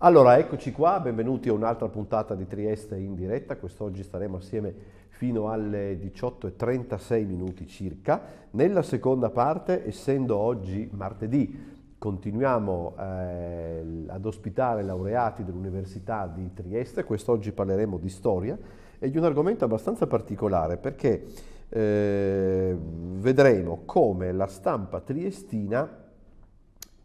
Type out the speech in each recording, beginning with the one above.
Allora, eccoci qua, benvenuti a un'altra puntata di Trieste in diretta. Quest'oggi staremo assieme fino alle 18.36 minuti circa. Nella seconda parte, essendo oggi martedì, continuiamo eh, ad ospitare laureati dell'Università di Trieste. Quest'oggi parleremo di storia e di un argomento abbastanza particolare perché eh, vedremo come la stampa triestina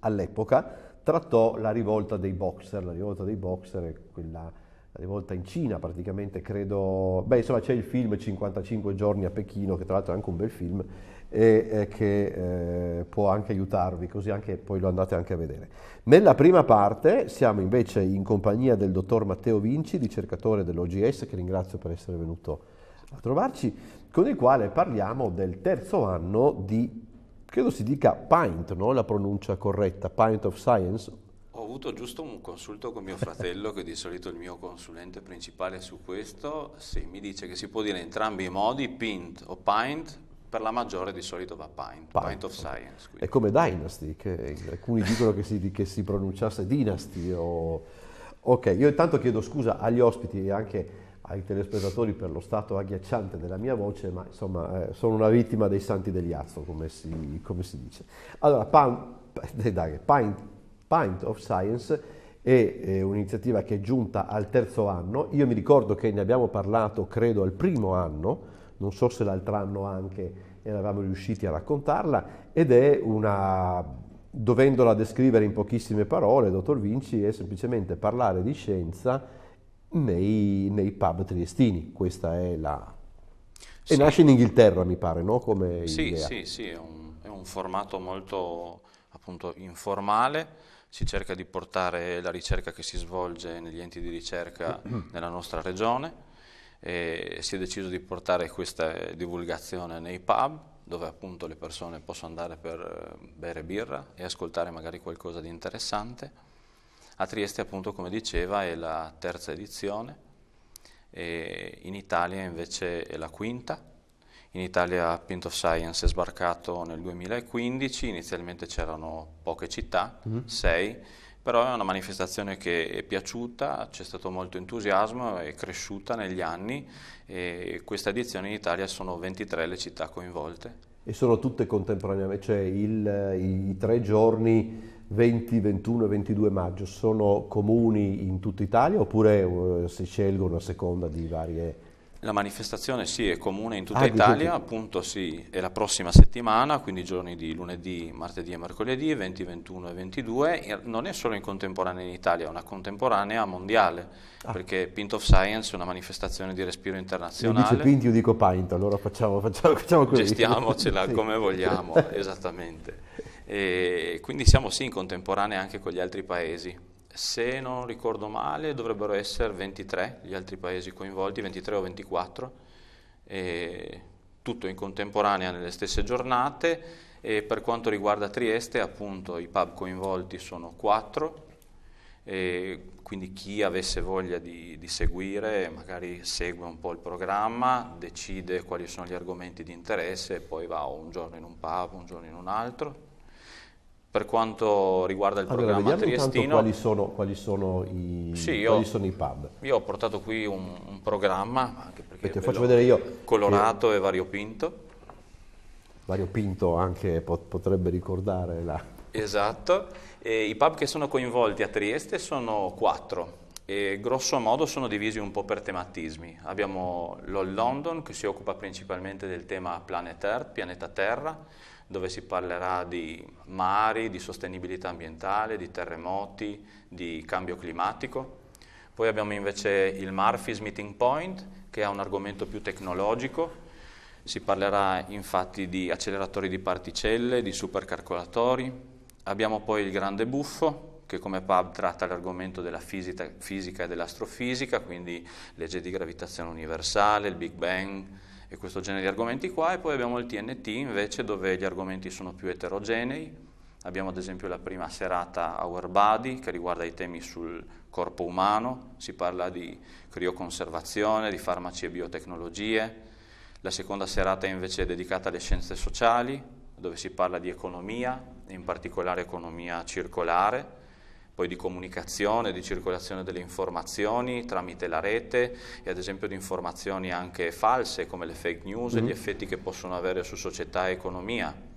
all'epoca trattò la rivolta dei boxer, la rivolta dei boxer è quella la rivolta in Cina praticamente, credo, beh insomma c'è il film 55 giorni a Pechino, che tra l'altro è anche un bel film, e, e che eh, può anche aiutarvi, così anche, poi lo andate anche a vedere. Nella prima parte siamo invece in compagnia del dottor Matteo Vinci, ricercatore dell'OGS, che ringrazio per essere venuto a trovarci, con il quale parliamo del terzo anno di credo si dica Pint, no? la pronuncia corretta, Pint of Science. Ho avuto giusto un consulto con mio fratello, che di solito è il mio consulente principale su questo, sì, mi dice che si può dire in entrambi i modi, Pint o Pint, per la maggiore di solito va Pint, Pint, pint of Science. Quindi. È come Dynasty, che alcuni dicono che, si, che si, pronunciasse Dynasty o... Ok, io intanto chiedo scusa agli ospiti e anche ai telespettatori per lo stato agghiacciante della mia voce, ma insomma eh, sono una vittima dei santi degli Azzo, come si, come si dice. Allora, Pint, Pint, of Science è, è un'iniziativa che è giunta al terzo anno. Io mi ricordo che ne abbiamo parlato, credo, al primo anno, non so se l'altro anno anche eravamo riusciti a raccontarla, ed è una, dovendola descrivere in pochissime parole, dottor Vinci, è semplicemente parlare di scienza nei, nei pub triestini. Questa è la... E sì. nasce in Inghilterra, mi pare, no? Come sì, idea. sì, sì, è un, è un formato molto appunto informale si cerca di portare la ricerca che si svolge negli enti di ricerca nella nostra regione e si è deciso di portare questa divulgazione nei pub dove appunto le persone possono andare per eh, bere birra e ascoltare magari qualcosa di interessante a Trieste, appunto, come diceva, è la terza edizione, in Italia invece è la quinta. In Italia Pint of Science è sbarcato nel 2015, inizialmente c'erano poche città, mm-hmm. sei, però è una manifestazione che è piaciuta, c'è stato molto entusiasmo, è cresciuta negli anni e questa edizione in Italia sono 23 le città coinvolte. E sono tutte contemporaneamente, cioè il, i, i tre giorni 20, 21 e 22 maggio sono comuni in tutta Italia oppure eh, si scelgono a seconda di varie... La manifestazione sì è comune in tutta ah, Italia, tutti... appunto sì, è la prossima settimana, quindi giorni di lunedì, martedì e mercoledì, 20, 21 e 22, non è solo in contemporanea in Italia, è una contemporanea mondiale, ah. perché Pint of Science è una manifestazione di respiro internazionale. Se dice Pint io dico Pint, allora facciamo, facciamo, facciamo così. Gestiamocela sì. come vogliamo, esattamente. E quindi siamo sì in contemporanea anche con gli altri paesi. Se non ricordo male dovrebbero essere 23 gli altri paesi coinvolti, 23 o 24, tutto in contemporanea nelle stesse giornate. E per quanto riguarda Trieste, appunto, i pub coinvolti sono 4, quindi chi avesse voglia di, di, seguire magari segue un po' il programma, decide quali sono gli argomenti di interesse e poi va un giorno in un pub, un giorno in un altro. Per quanto riguarda il allora, programma triestino... Quali sono, quali, sono i, sì, io, quali sono, i, pub? Io ho portato qui un, un programma, anche perché Aspetta, faccio vedere io, colorato che... e variopinto. Variopinto anche potrebbe ricordare la... Esatto, e i pub che sono coinvolti a Trieste sono quattro e grosso modo sono divisi un po' per tematismi. Abbiamo l'All London che si occupa principalmente del tema Planet Earth, pianeta Terra, dove si parlerà di mari, di sostenibilità ambientale, di terremoti, di cambio climatico. Poi abbiamo invece il Murphy's Meeting Point, che è un argomento più tecnologico. Si parlerà infatti di acceleratori di particelle, di supercalcolatori. Abbiamo poi il Grande Buffo, che come pub tratta l'argomento della fisica, fisica e dell'astrofisica, quindi legge di gravitazione universale, il Big Bang, e questo genere di argomenti qua, e poi abbiamo il TNT invece dove gli argomenti sono più eterogenei, abbiamo ad esempio la prima serata Our Body che riguarda i temi sul corpo umano, si parla di crioconservazione, di farmaci e biotecnologie, la seconda serata invece è dedicata alle scienze sociali, dove si parla di economia, in particolare economia circolare, poi di comunicazione, di circolazione delle informazioni tramite la rete e ad esempio di informazioni anche false come le fake news mm. e gli mm-hmm. effetti che possono avere su società e economia.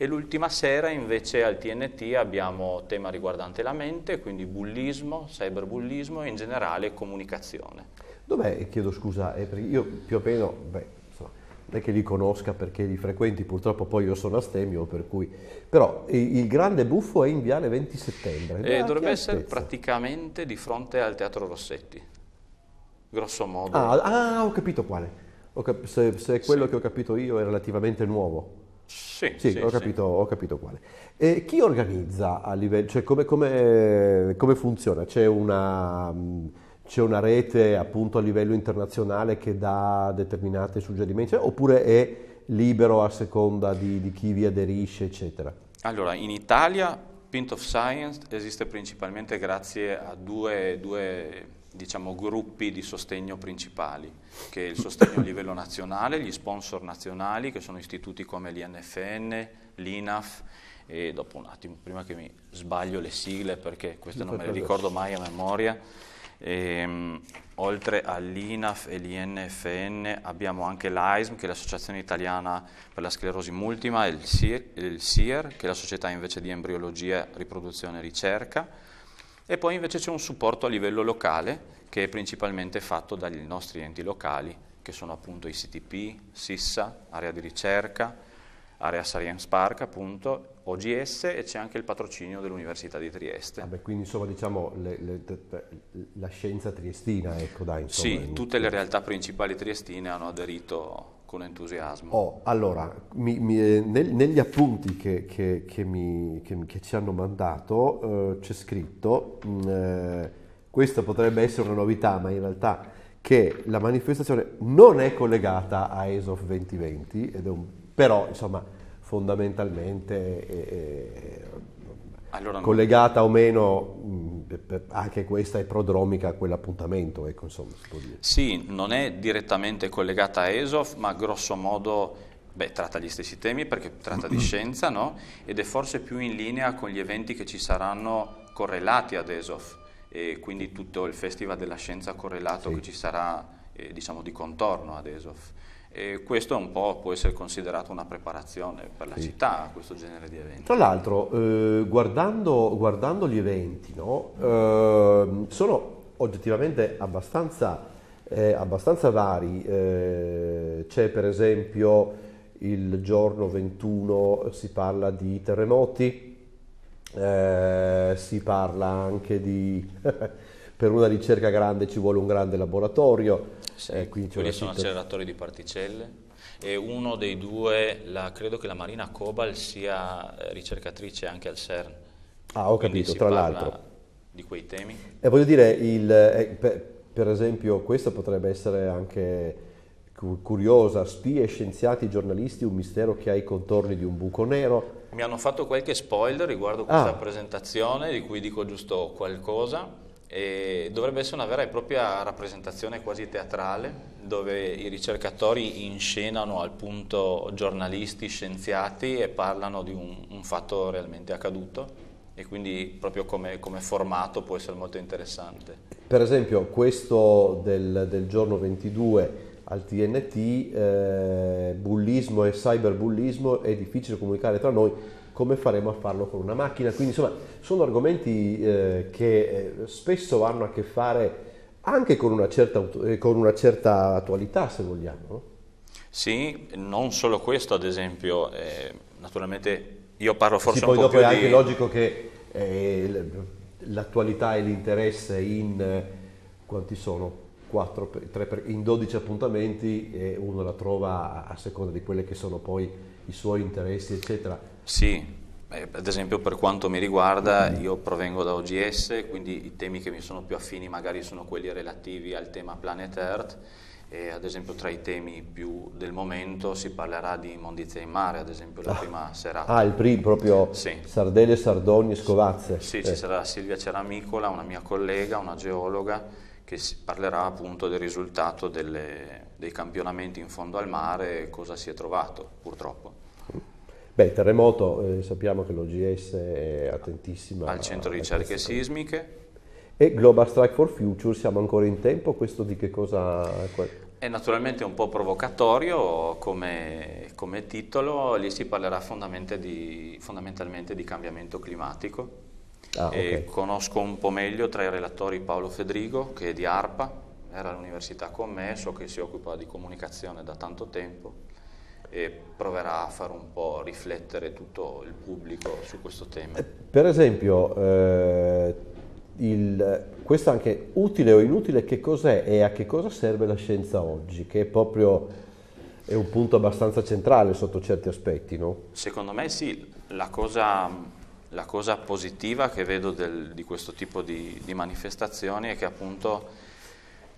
E l'ultima sera invece al TNT abbiamo tema riguardante la mente, quindi bullismo, cyberbullismo e in generale comunicazione. Dov'è, chiedo scusa, eh, io più o meno, beh, non è che li conosca perché li frequenti, purtroppo poi io sono astemio, per cui... Però il grande buffo è in Viale 20 settembre. Eh, ah, dovrebbe essere praticamente di fronte al Teatro Rossetti, grosso modo. Ah, ah ho capito quale. Ho cap- se, se, quello sì. che ho capito io è relativamente nuovo. Sì, sì, sì, ho, capito, sì. ho, capito, quale. E chi organizza a livello, cioè come, come, come funziona? C'è una c'è una rete appunto a livello internazionale che dà determinati suggerimenti oppure è libero a seconda di, di chi vi aderisce eccetera? Allora in Italia Pint of Science esiste principalmente grazie a due, due diciamo, gruppi di sostegno principali, che è il sostegno a livello nazionale, gli sponsor nazionali che sono istituti come l'INFN, l'INAF e dopo un attimo, prima che mi sbaglio le sigle perché queste non me le ricordo mai a memoria, Ehm, e, oltre all'INAF e l'INFN abbiamo anche l'AISM, che è l'Associazione Italiana per la Sclerosi Multima, e il SIR, il SIR, che è la Società invece di Embriologia, Riproduzione e Ricerca. E poi invece c'è un supporto a livello locale, che è principalmente fatto dagli nostri enti locali, che sono appunto ICTP, SISSA, Area di Ricerca, Area Science Park appunto, OGS e c'è anche il patrocinio dell'Università di Trieste. Ah quindi insomma diciamo le, le, la scienza triestina, ecco dai. Insomma, sì, tutte le realtà principali triestine hanno aderito con entusiasmo. Oh, allora, mi, mi, eh, nel, negli appunti che, che, che, mi, che, ci hanno mandato eh, c'è scritto, mm, eh, questa potrebbe essere una novità, ma in realtà che la manifestazione non è collegata a ESOF 2020, un, però insomma fondamentalmente è, allora, collegata o meno, anche questa è prodromica a quell'appuntamento, ecco, insomma, Sì, non è direttamente collegata a ESOF, ma grosso modo beh, tratta gli stessi temi perché tratta di scienza, no? Ed è forse più in linea con gli eventi che ci saranno correlati ad ESOF, e quindi tutto il Festival della Scienza correlato sì. che ci sarà, eh, diciamo, di contorno ad ESOF. E questo un po' può essere considerato una preparazione per la sì. città a questo genere di eventi. Tra l'altro, eh, guardando, guardando, gli eventi, no, eh, sono oggettivamente abbastanza, eh, abbastanza vari. Eh, c'è per esempio il giorno 21 si parla di terremoti, eh, si parla anche di... per una ricerca grande ci vuole un grande laboratorio, eh, quindi quelli sono acceleratori di particelle e uno dei due, la, credo che la Marina Cobal sia eh, ricercatrice anche al CERN. Ah, ho capito, tra l'altro. Di quei temi. E voglio dire, il, eh, per, esempio, questa potrebbe essere anche curiosa, spie, scienziati, giornalisti, un mistero che ha i contorni di un buco nero. Mi hanno fatto qualche spoiler riguardo questa ah. presentazione, di cui dico giusto qualcosa. E dovrebbe essere una vera e propria rappresentazione quasi teatrale dove i ricercatori inscenano al punto giornalisti, scienziati e parlano di un, un fatto realmente accaduto e quindi proprio come, come, formato può essere molto interessante. Per esempio questo del, del giorno 22 al TNT, eh, bullismo e cyberbullismo è difficile comunicare tra noi, come faremo a farlo con una macchina. Quindi insomma sono argomenti eh, che eh, spesso hanno a che fare anche con una certa, eh, con una certa attualità se vogliamo. No? Sì, non solo questo ad esempio, eh, naturalmente io parlo forse sì, un po' dopo più è anche di... logico che eh, l'attualità e l'interesse in eh, quanti sono? 4, 3, in 12 appuntamenti e uno la trova a seconda di quelli che sono poi i suoi interessi eccetera sì, eh, ad esempio per quanto mi riguarda io provengo da OGS, quindi i temi che mi sono più affini magari sono quelli relativi al tema Planet Earth e ad esempio tra i temi più del momento si parlerà di immondizia in mare, ad esempio la ah, prima serata. Ah, il primo proprio sì. Sardelle, e Scovazze. Sì, eh. ci sarà Silvia Ceramicola, una mia collega, una geologa che parlerà appunto del risultato delle, dei campionamenti in fondo al mare e cosa si è trovato purtroppo. Beh, il terremoto eh, sappiamo che l'OGS è attentissima. Al centro di ricerche sismiche. E Global Strike for Future, siamo ancora in tempo, questo di che cosa... È naturalmente un po' provocatorio come, come titolo, lì si parlerà di, fondamentalmente di cambiamento climatico. Ah, okay. conosco un po' meglio tra i relatori Paolo Fedrigo, che è di ARPA, era all'università con me, so che si occupa di comunicazione da tanto tempo e proverà a far un po' riflettere tutto il pubblico su questo tema. Eh, per esempio, eh, il, questo anche utile o inutile, che cos'è e a che cosa serve la scienza oggi? Che è proprio è un punto abbastanza centrale sotto certi aspetti, no? Secondo me sì, la cosa, la cosa positiva che vedo del, di questo tipo di, di manifestazioni è che appunto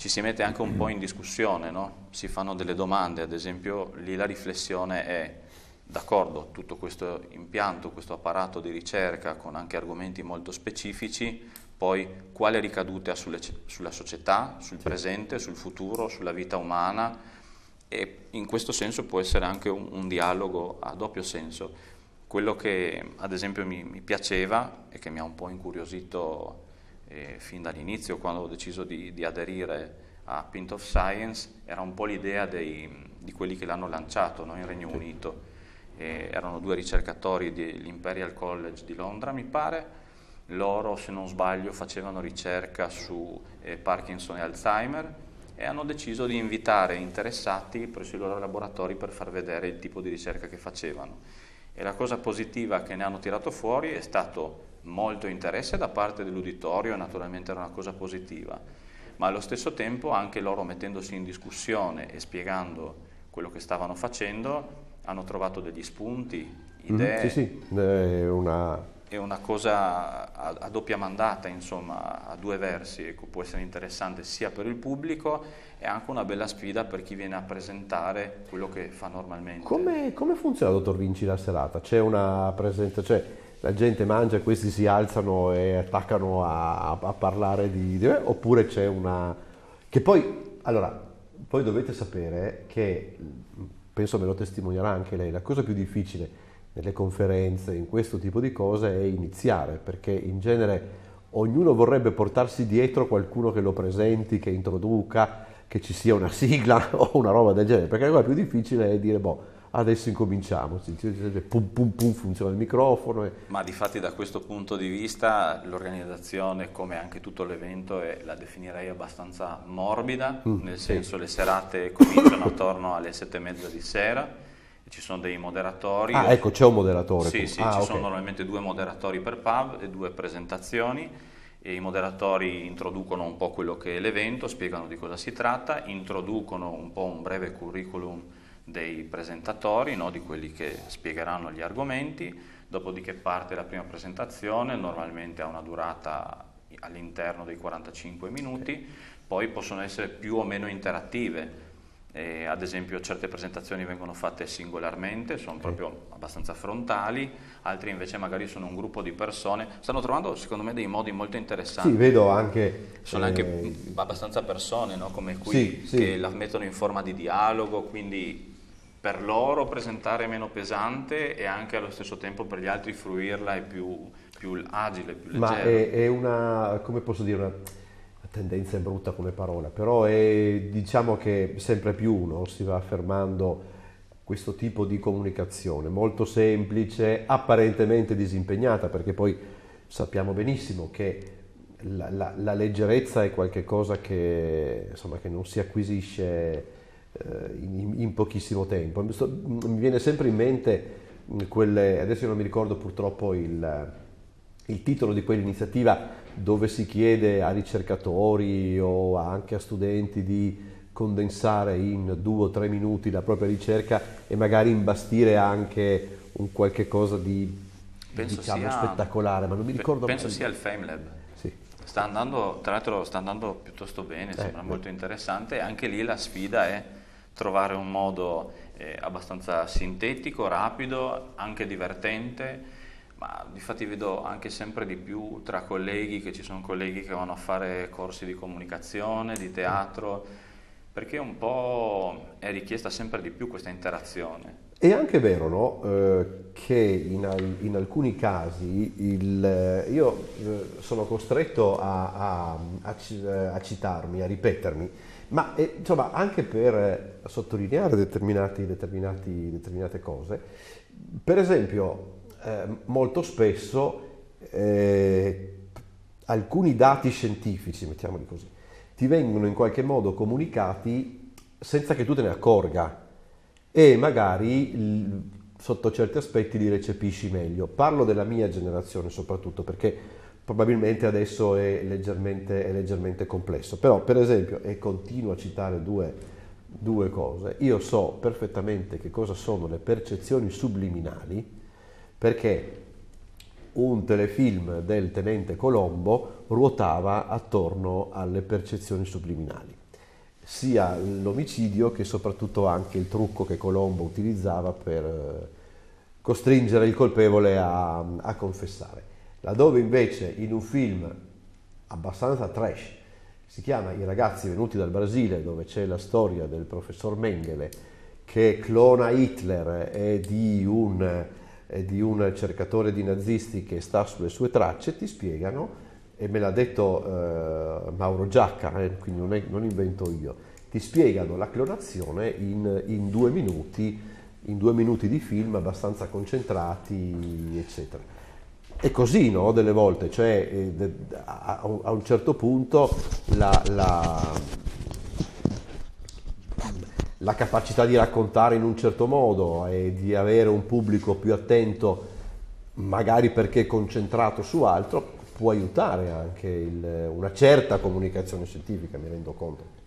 ci si mette anche un po' in mm. discussione, no? si fanno delle domande, ad esempio lì la riflessione è d'accordo, tutto questo impianto, questo apparato di ricerca con anche argomenti molto specifici, poi quale ricadute ha sulle, sulla società, sul presente, sul futuro, sulla vita umana e in questo senso può essere anche un, un dialogo a doppio senso. Quello che ad esempio mi, mi piaceva e che mi ha un po' incuriosito eh, fin dall'inizio quando ho deciso di, di, aderire a Pint of Science era un po' l'idea dei, di quelli che l'hanno lanciato no, in Regno Unito. Eh, erano due ricercatori dell'Imperial College di Londra, mi pare. Loro, se non sbaglio, facevano ricerca su eh, Parkinson e Alzheimer e hanno deciso di invitare interessati presso i loro laboratori per far vedere il tipo di ricerca che facevano. E la cosa positiva che ne hanno tirato fuori è stato molto interesse da parte dell'uditorio, naturalmente era una cosa positiva, ma allo stesso tempo anche loro mettendosi in discussione e spiegando quello che stavano facendo hanno trovato degli spunti, mm-hmm, idee. Mm, sì, sì, è una... È una cosa a, a, doppia mandata, insomma, a due versi, ecco, può essere interessante sia per il pubblico e anche una bella sfida per chi viene a presentare quello che fa normalmente. Come, come funziona, dottor Vinci, la serata? C'è una presenza, cioè la gente mangia, questi si alzano e attaccano a, a parlare di, di, oppure c'è una... che poi, allora, poi dovete sapere che, penso me lo testimonierà anche lei, la cosa più difficile nelle conferenze, in questo tipo di cose, è iniziare, perché in genere ognuno vorrebbe portarsi dietro qualcuno che lo presenti, che introduca, che ci sia una sigla o una roba del genere, perché la cosa più difficile è dire, boh, adesso incominciamo, pum pum pum funziona il microfono. E... Ma di fatti da questo punto di vista l'organizzazione come anche tutto l'evento è, la definirei abbastanza morbida, mm, nel senso sì. le serate cominciano attorno alle sette e mezza di sera, ci sono dei moderatori. Ah ecco c'è un moderatore. Sì, sì ah, ci okay. sono normalmente due moderatori per pub e due presentazioni. E I moderatori introducono un po' quello che è l'evento, spiegano di cosa si tratta, introducono un po' un breve curriculum dei presentatori, no? di quelli che spiegheranno gli argomenti, dopodiché parte la prima presentazione, normalmente ha una durata all'interno dei 45 minuti, poi possono essere più o meno interattive, eh, ad esempio certe presentazioni vengono fatte singolarmente, sono proprio abbastanza frontali, altri invece magari sono un gruppo di persone, stanno trovando secondo me dei modi molto interessanti. Sì, vedo anche... Sono eh, anche abbastanza persone no? come qui sì, sì. che la mettono in forma di dialogo, quindi per loro presentare è meno pesante e anche allo stesso tempo per gli altri fruirla è più, più agile, più leggera. Ma è, è una, come posso dire, una tendenza è brutta come parola, però è, diciamo che sempre più no? si va affermando questo tipo di comunicazione, molto semplice, apparentemente disimpegnata, perché poi sappiamo benissimo che la, la, la leggerezza è qualcosa che, che non si acquisisce eh, in, in, pochissimo tempo. Mi, viene sempre in mente quelle, adesso non mi ricordo purtroppo il, il titolo di quell'iniziativa, dove si chiede a ricercatori o anche a studenti di condensare in due o tre minuti la propria ricerca e magari imbastire anche un qualche cosa di diciamo, sia, spettacolare, ma non mi ricordo Penso mai. sia il FameLab. Sì. Sta andando, tra l'altro sta andando piuttosto bene, eh, sembra eh. molto interessante. Anche lì la sfida è trovare un modo eh, abbastanza sintetico, rapido, anche divertente ma difatti vedo anche sempre di più tra colleghi che ci sono colleghi che vanno a fare corsi di comunicazione, di teatro, perché un po' è richiesta sempre di più questa interazione. È anche vero no? eh, che in, al- in, alcuni casi il, eh, io eh, sono costretto a, a, a, eh, a, citarmi, a ripetermi, ma eh, insomma anche per sottolineare determinate cose. Per esempio, eh, molto spesso eh, alcuni dati scientifici, mettiamoli così, ti vengono in qualche modo comunicati senza che tu te ne accorga e magari sotto certi aspetti li recepisci meglio. Parlo della mia generazione soprattutto perché probabilmente adesso è leggermente, è leggermente complesso, però per esempio, e continuo a citare due, due cose, io so perfettamente che cosa sono le percezioni subliminali, perché un telefilm del tenente Colombo ruotava attorno alle percezioni subliminali, sia l'omicidio che soprattutto anche il trucco che Colombo utilizzava per eh, costringere il colpevole a, a confessare. Laddove invece in un film abbastanza trash, si chiama I ragazzi venuti dal Brasile, dove c'è la storia del professor Mengele che clona Hitler e di un di un cercatore di nazisti che sta sulle sue tracce, ti spiegano, e me l'ha detto eh, Mauro Giacca, eh, quindi non, è, non, invento io, ti spiegano la clonazione in, in, due minuti, in due minuti di film abbastanza concentrati, eccetera. È così, no? Delle volte, cioè eh, a, a, un certo punto la, la la capacità di raccontare in un certo modo e di avere un pubblico più attento, magari perché concentrato su altro, può aiutare anche il, una certa comunicazione scientifica, mi rendo conto.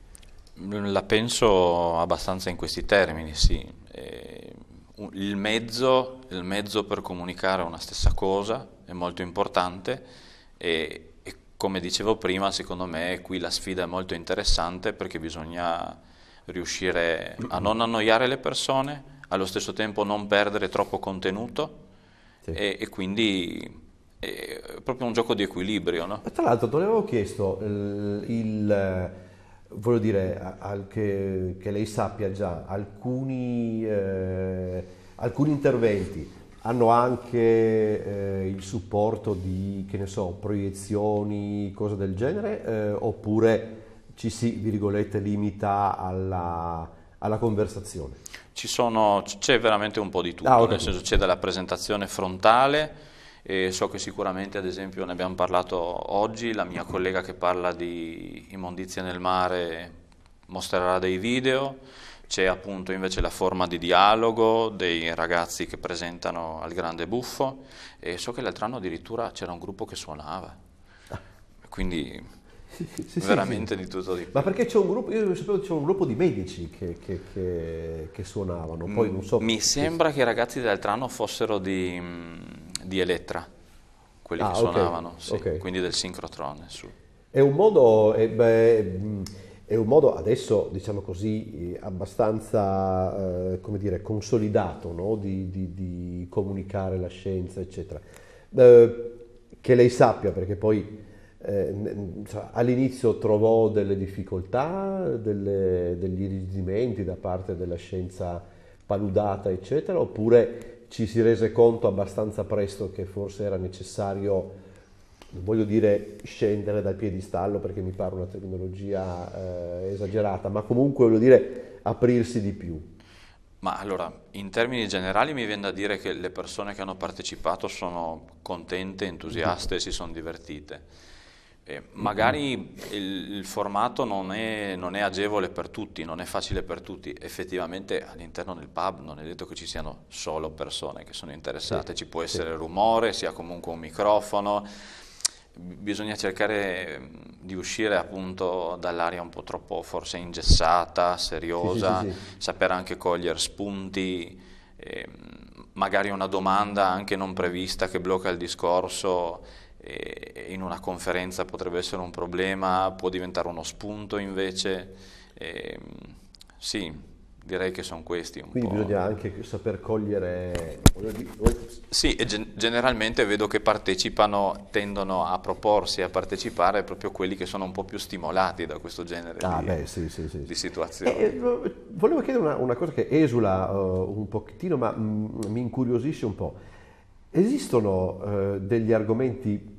La penso abbastanza in questi termini, sì. Eh, il mezzo, il mezzo per comunicare una stessa cosa è molto importante e, e come dicevo prima, secondo me qui la sfida è molto interessante perché bisogna riuscire a non annoiare le persone, allo stesso tempo non perdere troppo contenuto sì. e, e, quindi è proprio un gioco di equilibrio. No? Tra l'altro te l'avevo chiesto, il, il, voglio dire al, che, che, lei sappia già, alcuni, eh, alcuni interventi hanno anche eh, il supporto di, che ne so, proiezioni, cose del genere, eh, oppure ci si, virgolette, limita alla, alla conversazione? c'è veramente un po' di tutto, ah, nel senso c'è della presentazione frontale, e so che sicuramente ad esempio ne abbiamo parlato oggi, la mia collega che parla di immondizie nel mare mostrerà dei video, c'è appunto invece la forma di dialogo dei ragazzi che presentano al grande buffo e so che l'altro anno addirittura c'era un gruppo che suonava, ah. quindi sì, sì, veramente sì, di tutto di più. Ma perché c'è un gruppo, io sapevo c'è un gruppo di medici che, che, che, che suonavano, poi mm, non so... Mi sembra che i ragazzi dell'Altrano fossero di, mm, di Elettra, quelli ah, che okay. suonavano, okay. quindi del sincrotrone. Su. È un modo... Eh, beh, mm, è un modo adesso, diciamo così, eh, abbastanza, eh, come dire, consolidato no? di, di, di, comunicare la scienza, eccetera. Eh, che lei sappia, perché poi eh, cioè, all'inizio trovò delle difficoltà, delle, degli irrigidimenti da parte della scienza paludata, eccetera, oppure ci si rese conto abbastanza presto che forse era necessario, non voglio dire scendere dal piedistallo perché mi pare una terminologia eh, esagerata, ma comunque voglio dire aprirsi di più. Ma allora, in termini generali mi viene da dire che le persone che hanno partecipato sono contente, entusiaste e si sono divertite eh, magari il, il formato non è, non è, agevole per tutti, non è facile per tutti. Effettivamente all'interno del pub non è detto che ci siano solo persone che sono interessate, sì, ci può essere sì. rumore, sia comunque un microfono. Bisogna cercare ehm, di uscire appunto dall'area un po' troppo forse ingessata, seriosa, sì, sapere anche cogliere spunti, eh, magari una domanda anche non prevista che blocca il discorso in una conferenza potrebbe essere un problema, può diventare uno spunto invece. E, ehm, sì, direi che sono questi. Quindi po'. bisogna anche saper cogliere... Sì, gen- generalmente vedo che partecipano, tendono a proporsi a partecipare proprio quelli che sono un po' più stimolati da questo genere ah, di, beh, sì, sì, sì. di, situazioni. Eh, eh volevo chiedere una, una, cosa che esula uh, un pochettino, ma mh, mm, mi incuriosisce un po'. Esistono uh, degli argomenti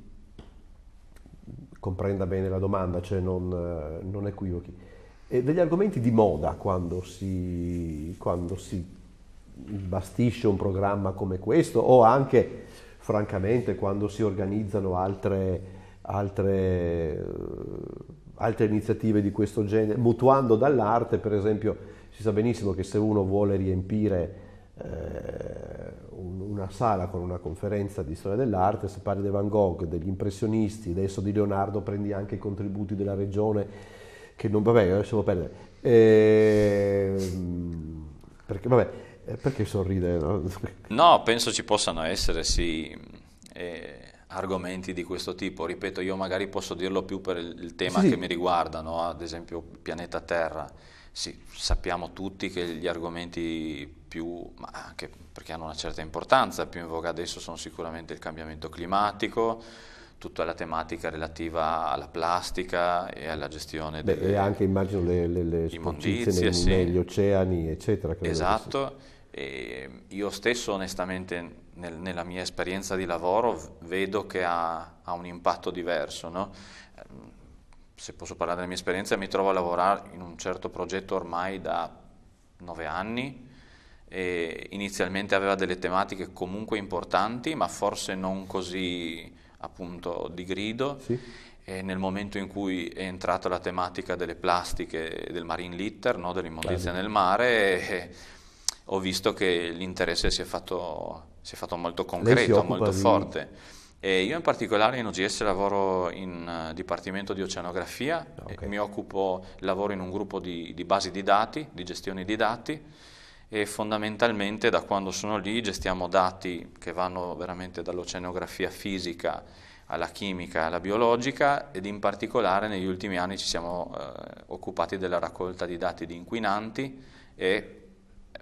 comprenda bene la domanda, cioè non, eh, non equivochi. E degli argomenti di moda quando si, quando si bastisce un programma come questo o anche francamente quando si organizzano altre, altre, eh, altre iniziative di questo genere, mutuando dall'arte per esempio si sa benissimo che se uno vuole riempire eh, una sala con una conferenza di storia dell'arte, se parli di Van Gogh, degli impressionisti, adesso di Leonardo prendi anche i contributi della regione, che non, vabbè, eh, lasciamo perdere. Eh, perché, vabbè, eh, perché sorride? No? no? penso ci possano essere, sì, eh, argomenti di questo tipo. Ripeto, io magari posso dirlo più per il, tema sì, che mi riguarda, no? ad esempio pianeta Terra. Sì, sappiamo tutti che gli argomenti più, ma anche perché hanno una certa importanza, più in voga adesso sono sicuramente il cambiamento climatico, tutta la tematica relativa alla plastica e alla gestione Beh, delle, e anche immagino le, le, le nei, sì. negli oceani eccetera esatto io stesso onestamente nel, nella mia esperienza di lavoro vedo che ha, ha un impatto diverso no? Ehm, se posso parlare della mia esperienza mi trovo a lavorare in un certo progetto ormai da nove anni e inizialmente aveva delle tematiche comunque importanti, ma forse non così appunto di grido. Sì. E nel momento in cui è entrata la tematica delle plastiche del marine litter, no? dell'immondizia claro. nel mare, eh, ho visto che l'interesse si è fatto, si è fatto molto concreto, molto di... forte. E io in particolare in OGS lavoro in uh, Dipartimento di Oceanografia, ah, okay. mi occupo, lavoro in un gruppo di, di basi di dati, di gestione di dati, e fondamentalmente da quando sono lì gestiamo dati che vanno veramente dall'oceanografia fisica alla chimica, alla biologica ed in particolare negli ultimi anni ci siamo eh, occupati della raccolta di dati di inquinanti e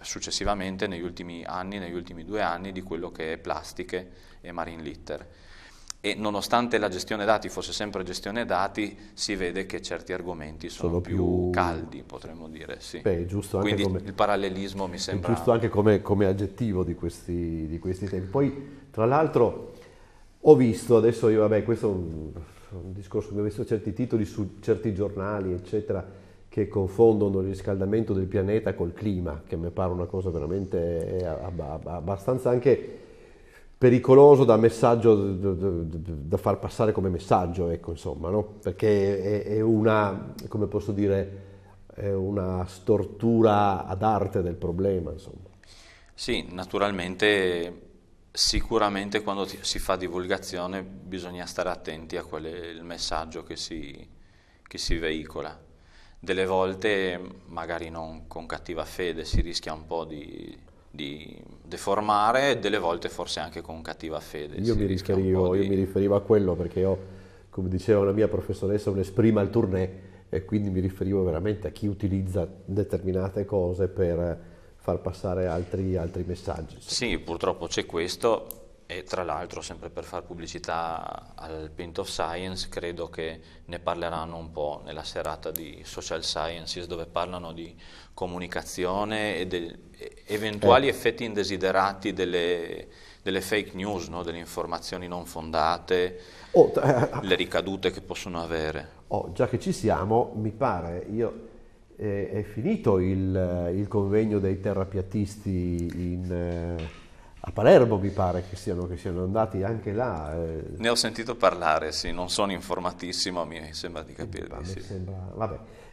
successivamente negli ultimi anni, negli ultimi due anni, di quello che è plastiche e marine litter e nonostante la gestione dati fosse sempre gestione dati, si vede che certi argomenti sono, sono più, più, caldi, potremmo dire. Sì. Beh, Quindi come, il parallelismo mi sembra... giusto anche come, come aggettivo di questi, di questi, tempi. Poi, tra l'altro, ho visto, adesso io, vabbè, questo è un, un discorso che ho visto certi titoli su certi giornali, eccetera, che confondono il riscaldamento del pianeta col clima, che mi pare una cosa veramente eh, abbastanza anche pericoloso da messaggio da far passare come messaggio, ecco, insomma, no? Perché è, una, come posso dire, è una stortura ad arte del problema, insomma. Sì, naturalmente sicuramente quando ti, si fa divulgazione bisogna stare attenti a quel il messaggio che si, che si, veicola. Delle volte, magari non con cattiva fede, si rischia un po' di, di deformare, delle volte forse anche con cattiva fede. Io, mi, riferivo, io di... mi riferivo a quello perché ho, come diceva la mia professoressa, un'esprima al tournée e quindi mi riferivo veramente a chi utilizza determinate cose per far passare altri, altri messaggi. Sì, purtroppo c'è questo, e tra l'altro sempre per fare pubblicità al Pint of Science credo che ne parleranno un po' nella serata di Social Sciences dove parlano di comunicazione e de- eventuali eh. effetti indesiderati delle, delle fake news, no? delle informazioni non fondate, oh, eh, le ricadute che possono avere. Oh, già che ci siamo, mi pare, io eh, è finito il, il, convegno dei terrapiattisti in, eh, a Palermo mi pare che siano, che siano andati anche là. Eh. Ne ho sentito parlare, sì, non sono informatissimo, mi sembra di capire. Bah, sì. sembra,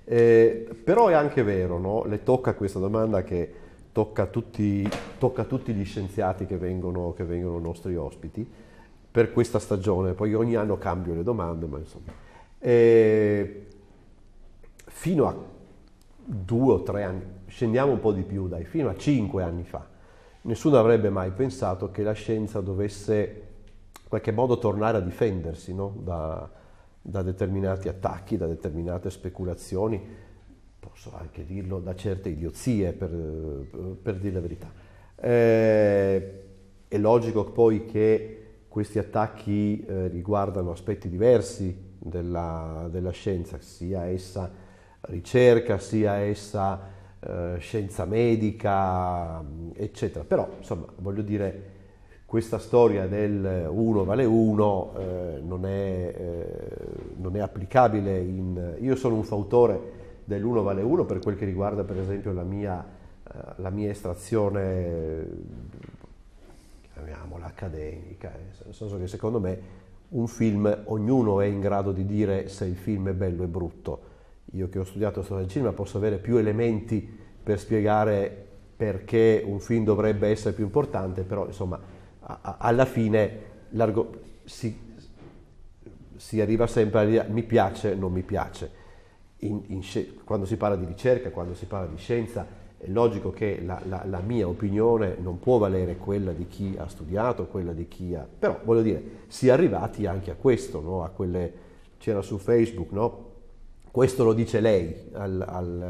eh, però è anche vero, no? le tocca questa domanda che tocca tutti, tocca tutti gli scienziati che vengono, che vengono nostri ospiti per questa stagione, poi ogni anno cambio le domande, ma insomma. Eh, fino a due o tre anni, scendiamo un po' di più, dai, fino a cinque anni fa Nessuno avrebbe mai pensato che la scienza dovesse in qualche modo tornare a difendersi no? da, da determinati attacchi, da determinate speculazioni, posso anche dirlo, da certe idiozie, per, per dire la verità. Eh, è logico poi che questi attacchi eh, riguardano aspetti diversi della, della, scienza, sia essa ricerca, sia essa eh, scienza medica, mm, eccetera. Però, insomma, voglio dire, questa storia del 1 vale 1 eh, non, è, eh, non, è, applicabile. In... Io sono un fautore dell'1 vale 1 per quel che riguarda, per esempio, la mia, eh, la mia estrazione chiamiamola accademica, nel senso che secondo me un film ognuno è in grado di dire se il film è bello o brutto io che ho studiato storia del cinema posso avere più elementi per spiegare perché un film dovrebbe essere più importante, però insomma a, a, alla fine si, si, arriva sempre a dire mi piace, non mi piace. In, in, quando si parla di ricerca, quando si parla di scienza, è logico che la, la, la, mia opinione non può valere quella di chi ha studiato, quella di chi ha... però voglio dire, si è arrivati anche a questo, no? a quelle... c'era su Facebook, no? Questo lo dice lei, al, al,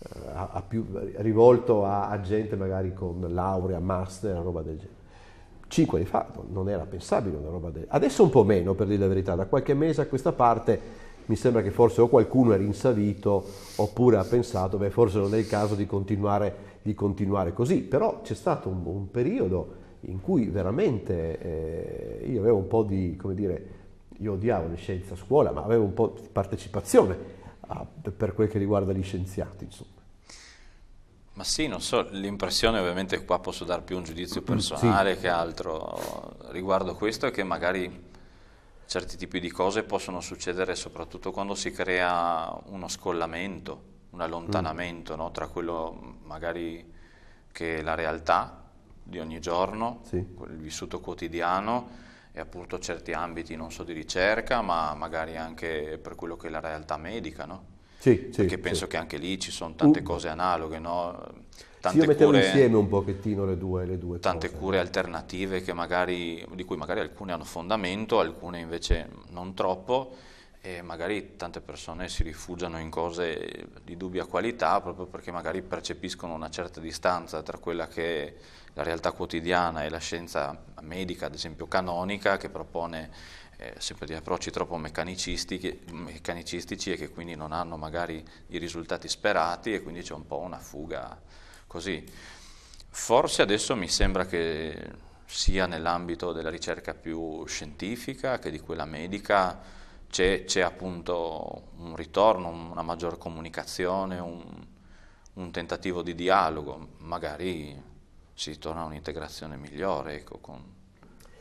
eh, a, a più, rivolto a, a, gente magari con laurea, master, roba del genere. Cinque anni fa non era pensabile una roba del genere. Adesso un po' meno, per dire la verità, da qualche mese a questa parte mi sembra che forse o qualcuno è rinsavito oppure ha pensato, beh forse non è il caso di continuare, di continuare così, però c'è stato un, un periodo in cui veramente eh, io avevo un po' di, come dire, io odiavo le scienze a scuola, ma avevo un po' di partecipazione a, per quel che riguarda gli scienziati, insomma. Ma sì, non so, l'impressione ovviamente qua posso dar più un giudizio mm, personale sì. che altro riguardo questo è che magari certi tipi di cose possono succedere soprattutto quando si crea uno scollamento, un allontanamento mm. no? tra quello magari che è la realtà di ogni giorno, sì. il vissuto quotidiano e appunto certi ambiti, non so di ricerca, ma magari anche per quello che è la realtà medica, no? Sì, sì, Perché penso sì. che anche lì ci sono tante uh. cose analoghe, no? Tante sì, io cure, insieme un pochettino le due, le due Tante cose, cure no? alternative magari, di cui magari alcune hanno fondamento, alcune invece non troppo, e magari tante persone si rifugiano in cose di dubbia qualità proprio perché magari percepiscono una certa distanza tra quella che è la realtà quotidiana e la scienza medica, ad esempio canonica, che propone eh, sempre degli approcci troppo meccanicistici e che quindi non hanno magari i risultati sperati e quindi c'è un po' una fuga così. Forse adesso mi sembra che sia nell'ambito della ricerca più scientifica che di quella medica c'è, c'è appunto un ritorno, una maggior comunicazione, un, un tentativo di dialogo, magari si torna a un'integrazione migliore, ecco, con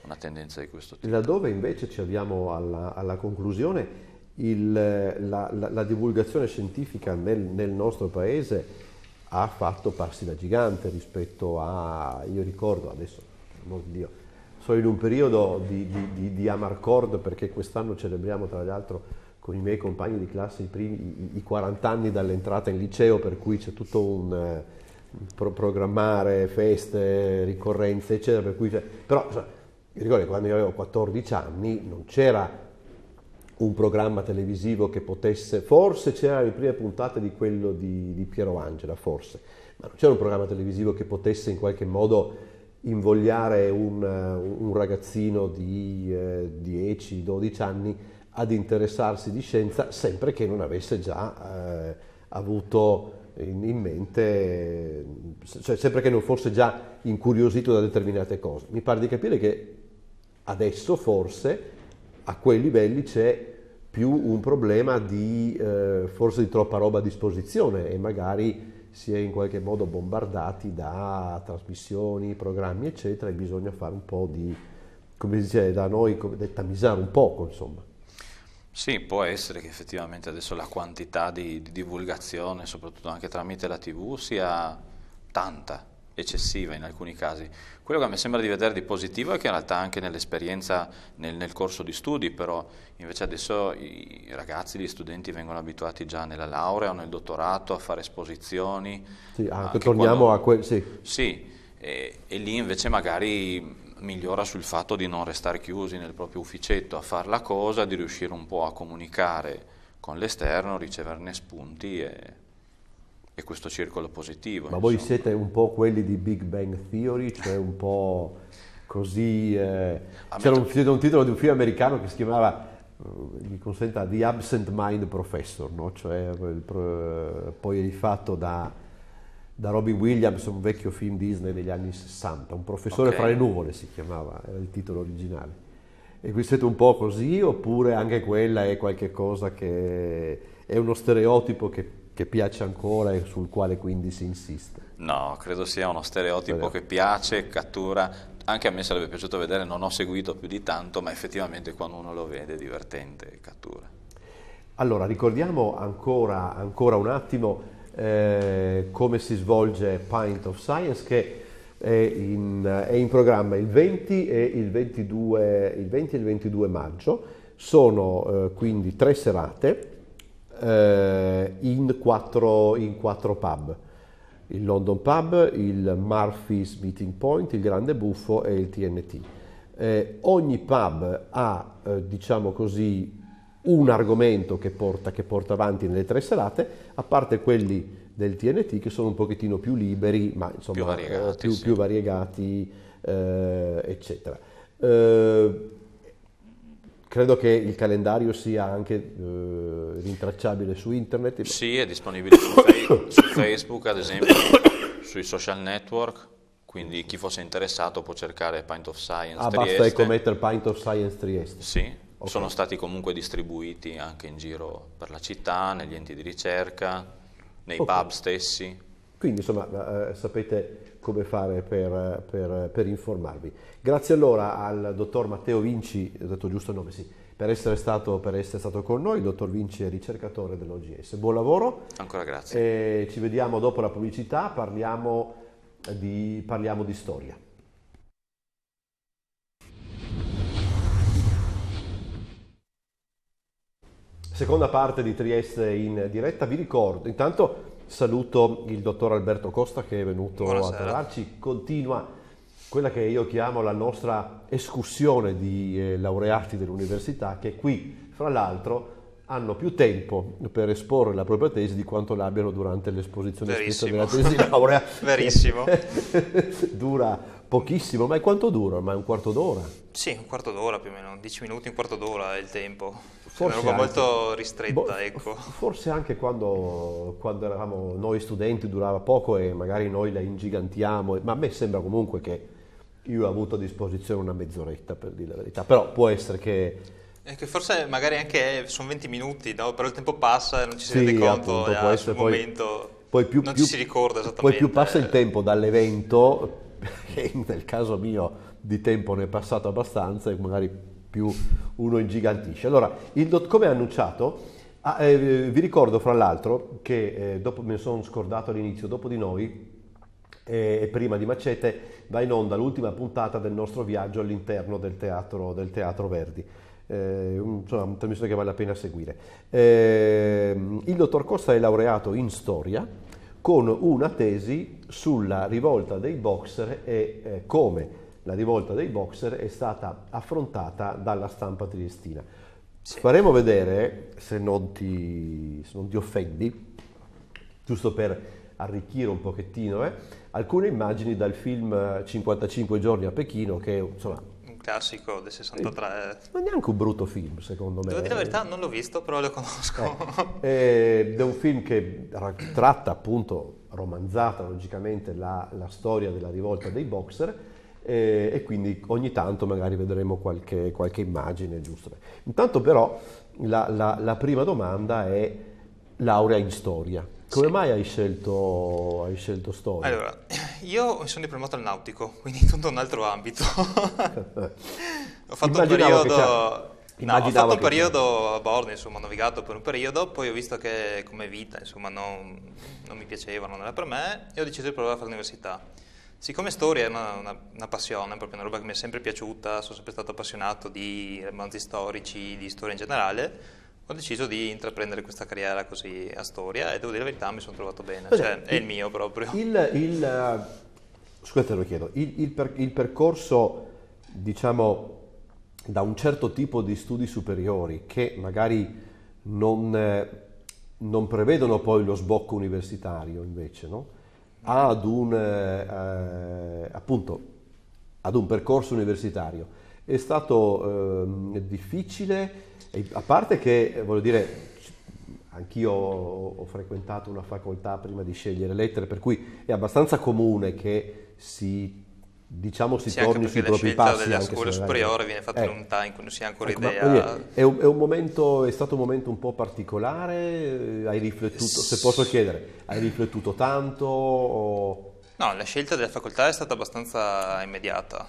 una tendenza di questo tipo. Laddove invece ci avviamo alla, alla conclusione, il, la, la, la, divulgazione scientifica nel, nel nostro paese ha fatto passi da gigante rispetto a, io ricordo adesso, amor di Dio, sono in un periodo di, di, di, di Amarcord perché quest'anno celebriamo tra l'altro con i miei compagni di classe i, primi, i 40 anni dall'entrata in liceo, per cui c'è tutto un, pro- programmare feste, ricorrenze, eccetera. Per cui, cioè, però, insomma, cioè, ricordo che quando io avevo 14 anni non c'era un programma televisivo che potesse, forse c'erano le prime puntate di quello di, di Piero Angela, forse, ma non c'era un programma televisivo che potesse in qualche modo invogliare un, un ragazzino di eh, 10-12 anni ad interessarsi di scienza sempre che non avesse già eh, avuto in, in mente, cioè, sempre che non fosse già incuriosito da determinate cose. Mi pare di capire che adesso forse a quei livelli c'è più un problema di eh, forse di troppa roba a disposizione e magari si è in qualche modo bombardati da trasmissioni, programmi eccetera e bisogna fare un po' di, come si dice da noi, come, da tamisare un poco insomma. Sì, può essere che effettivamente adesso la quantità di, di divulgazione, soprattutto anche tramite la TV, sia tanta, eccessiva in alcuni casi. Quello che a me sembra di vedere di positivo è che in realtà anche nell'esperienza, nel, nel, corso di studi, però invece adesso i ragazzi, gli studenti vengono abituati già nella laurea o nel dottorato a fare esposizioni. Sì, anche, anche torniamo quando... a quel... Sì, sì e, e lì invece magari migliora sul fatto di non restare chiusi nel proprio ufficetto a fare la cosa, di riuscire un po' a comunicare con l'esterno, riceverne spunti e, e questo circolo positivo. Ma insomma. voi siete un po' quelli di Big Bang Theory, cioè un po' così... Eh, c'era un, c'era un titolo di un film americano che si chiamava eh, mi consenta, The Absent Mind Professor, no? cioè, eh, poi rifatto da da Robbie Williams, un vecchio film Disney degli anni 60, un professore okay. fra le nuvole si chiamava, era il titolo originale. E qui siete un po' così oppure anche quella è qualcosa che è uno stereotipo che, che, piace ancora e sul quale quindi si insiste? No, credo sia uno stereotipo Vabbè. che piace, cattura, anche a me sarebbe piaciuto vedere, non ho seguito più di tanto, ma effettivamente quando uno lo vede è divertente, cattura. Allora, ricordiamo ancora, ancora un attimo eh, come si svolge Pint of Science che è in, è in programma il 20 e il 22, il 20 e il 22 maggio. Sono eh, quindi tre serate eh, in, quattro, in quattro pub. Il London Pub, il Murphy's Meeting Point, il Grande Buffo e il TNT. Eh, ogni pub ha, eh, diciamo così, un argomento che porta, che porta avanti nelle tre serate, a parte quelli del TNT che sono un pochettino più liberi, ma insomma più variegati, eh, più, sì. più variegati eh, eccetera. Eh, credo che il calendario sia anche eh, rintracciabile su internet. Sì, è disponibile su, fe- su Facebook, ad esempio, sui social network quindi chi fosse interessato può cercare Pint of Science ah, Trieste. basta ecco mettere Pint of Science Trieste. Sì, Okay. Sono stati comunque distribuiti anche in giro per la città, negli enti di ricerca, nei okay. pub stessi. Quindi insomma eh, sapete come fare per, per, per, informarvi. Grazie allora al dottor Matteo Vinci, ho detto giusto il nome, sì, per essere stato, per essere stato con noi. Il dottor Vinci è ricercatore dell'OGS. Buon lavoro. Ancora grazie. E ci vediamo dopo la pubblicità, parliamo di, parliamo di storia. Seconda parte di Trieste in diretta, vi ricordo, intanto saluto il dottor Alberto Costa che è venuto Buonasera. a trovarci, continua quella che io chiamo la nostra escursione di eh, laureati dell'università che qui, fra l'altro, hanno più tempo per esporre la propria tesi di quanto l'abbiano durante l'esposizione Verissimo. stessa della tesi di laurea. Verissimo. Dura Pochissimo, ma è quanto dura? Ormai un quarto d'ora? Sì, un quarto d'ora più o meno, dieci minuti, un quarto d'ora è il tempo. Forse è una roba molto ristretta, bo- ecco. Forse anche quando, quando, eravamo noi studenti durava poco e magari noi la ingigantiamo, ma a me sembra comunque che io ho avuto a disposizione una mezz'oretta per dire la verità, però può essere che... E che forse magari anche sono 20 minuti, no? però il tempo passa e non ci si sì, rende conto appunto, eh, sul momento, poi, più, non più, ci si ricorda esattamente. Poi più passa il tempo dall'evento che nel caso mio di tempo ne è passato abbastanza e magari più uno ingigantisce. Allora, il, come annunciato, ah, eh, vi ricordo fra l'altro che eh, dopo, me ne sono scordato all'inizio, dopo di noi eh, e prima di Macete va in onda l'ultima puntata del nostro viaggio all'interno del Teatro, del teatro Verdi. Eh, insomma, una trasmissione che vale la pena seguire. Ehm, il dottor Costa è laureato in storia con una tesi sulla rivolta dei boxer e eh, come la rivolta dei boxer è stata affrontata dalla stampa triestina. Sì. Faremo vedere, se non, ti, se non ti offendi, giusto per arricchire un pochettino, eh, alcune immagini dal film 55 giorni a Pechino, che insomma, classico del 63. non è neanche un brutto film, secondo me. Devo dire la verità, non l'ho visto, però lo conosco. Eh, eh è un film che tratta appunto, romanzata logicamente, la, la storia della rivolta dei boxer eh, e quindi ogni tanto magari vedremo qualche, qualche immagine, giusto? Intanto però la, la, la prima domanda è laurea in storia. Come sì. mai hai scelto, hai scelto storia? Allora, io sono diplomato al nautico, quindi tutto un altro ambito. ho fatto un periodo... No, ho fatto un periodo a bordo, insomma, ho navigato per un periodo, poi ho visto che come vita, insomma, non, non mi piaceva, non era per me, e ho deciso di provare a fare l'università. Siccome storia è una, una, una, passione, proprio una roba che mi è sempre piaciuta, sono sempre stato appassionato di romanzi storici, di storia in generale, ho deciso di intraprendere questa carriera così a storia e devo dire la verità mi sono trovato bene, cioè, è il mio proprio. Il, il, eh, scusate lo chiedo, il, per, il percorso diciamo da un certo tipo di studi superiori che magari non, eh, non prevedono poi lo sbocco universitario invece, no? ad, un, eh, eh appunto, ad un percorso universitario è stato eh, difficile, a parte che, eh, voglio dire, anch'io ho frequentato una facoltà prima di scegliere lettere, per cui è abbastanza comune che si diciamo si sì, torni sui propri passi della scuola superiore viene fatta eh, cui non si ha ancora ecco, idea ma, è, un, è, un momento, è, stato un momento un po' particolare eh, hai riflettuto se posso chiedere hai riflettuto tanto o... no la scelta della facoltà è stata abbastanza immediata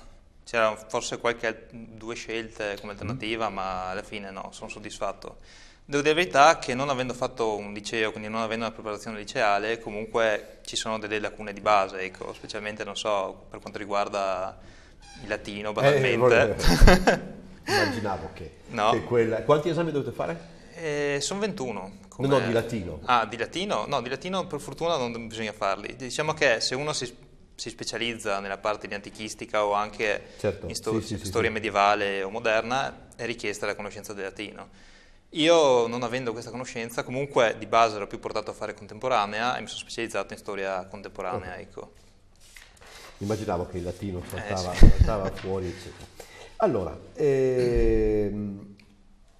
c'erano forse qualche, due scelte come alternativa, mm. ma alla fine no, sono soddisfatto. Devo dire la verità che non avendo fatto un liceo, quindi non avendo una preparazione liceale, comunque ci sono delle lacune di base, ecco, specialmente, non so, per quanto riguarda il latino, eh, banalmente. Eh, immaginavo che, no. che quella... Quanti esami dovete fare? Eh, sono 21. Come... No, no, di latino. Ah, di latino? No, di latino per fortuna non bisogna farli. Diciamo che se uno si si specializza nella parte di antichistica o anche certo, in sto- sì, sì, storia sì, medievale o moderna, è richiesta la conoscenza del latino. Io, non avendo questa conoscenza, comunque di base l'ho più portato a fare contemporanea e mi sono specializzato in storia contemporanea, okay. Certo. ecco. Immaginavo che il latino saltava, eh, saltava fuori, eccetera. Allora, ehm,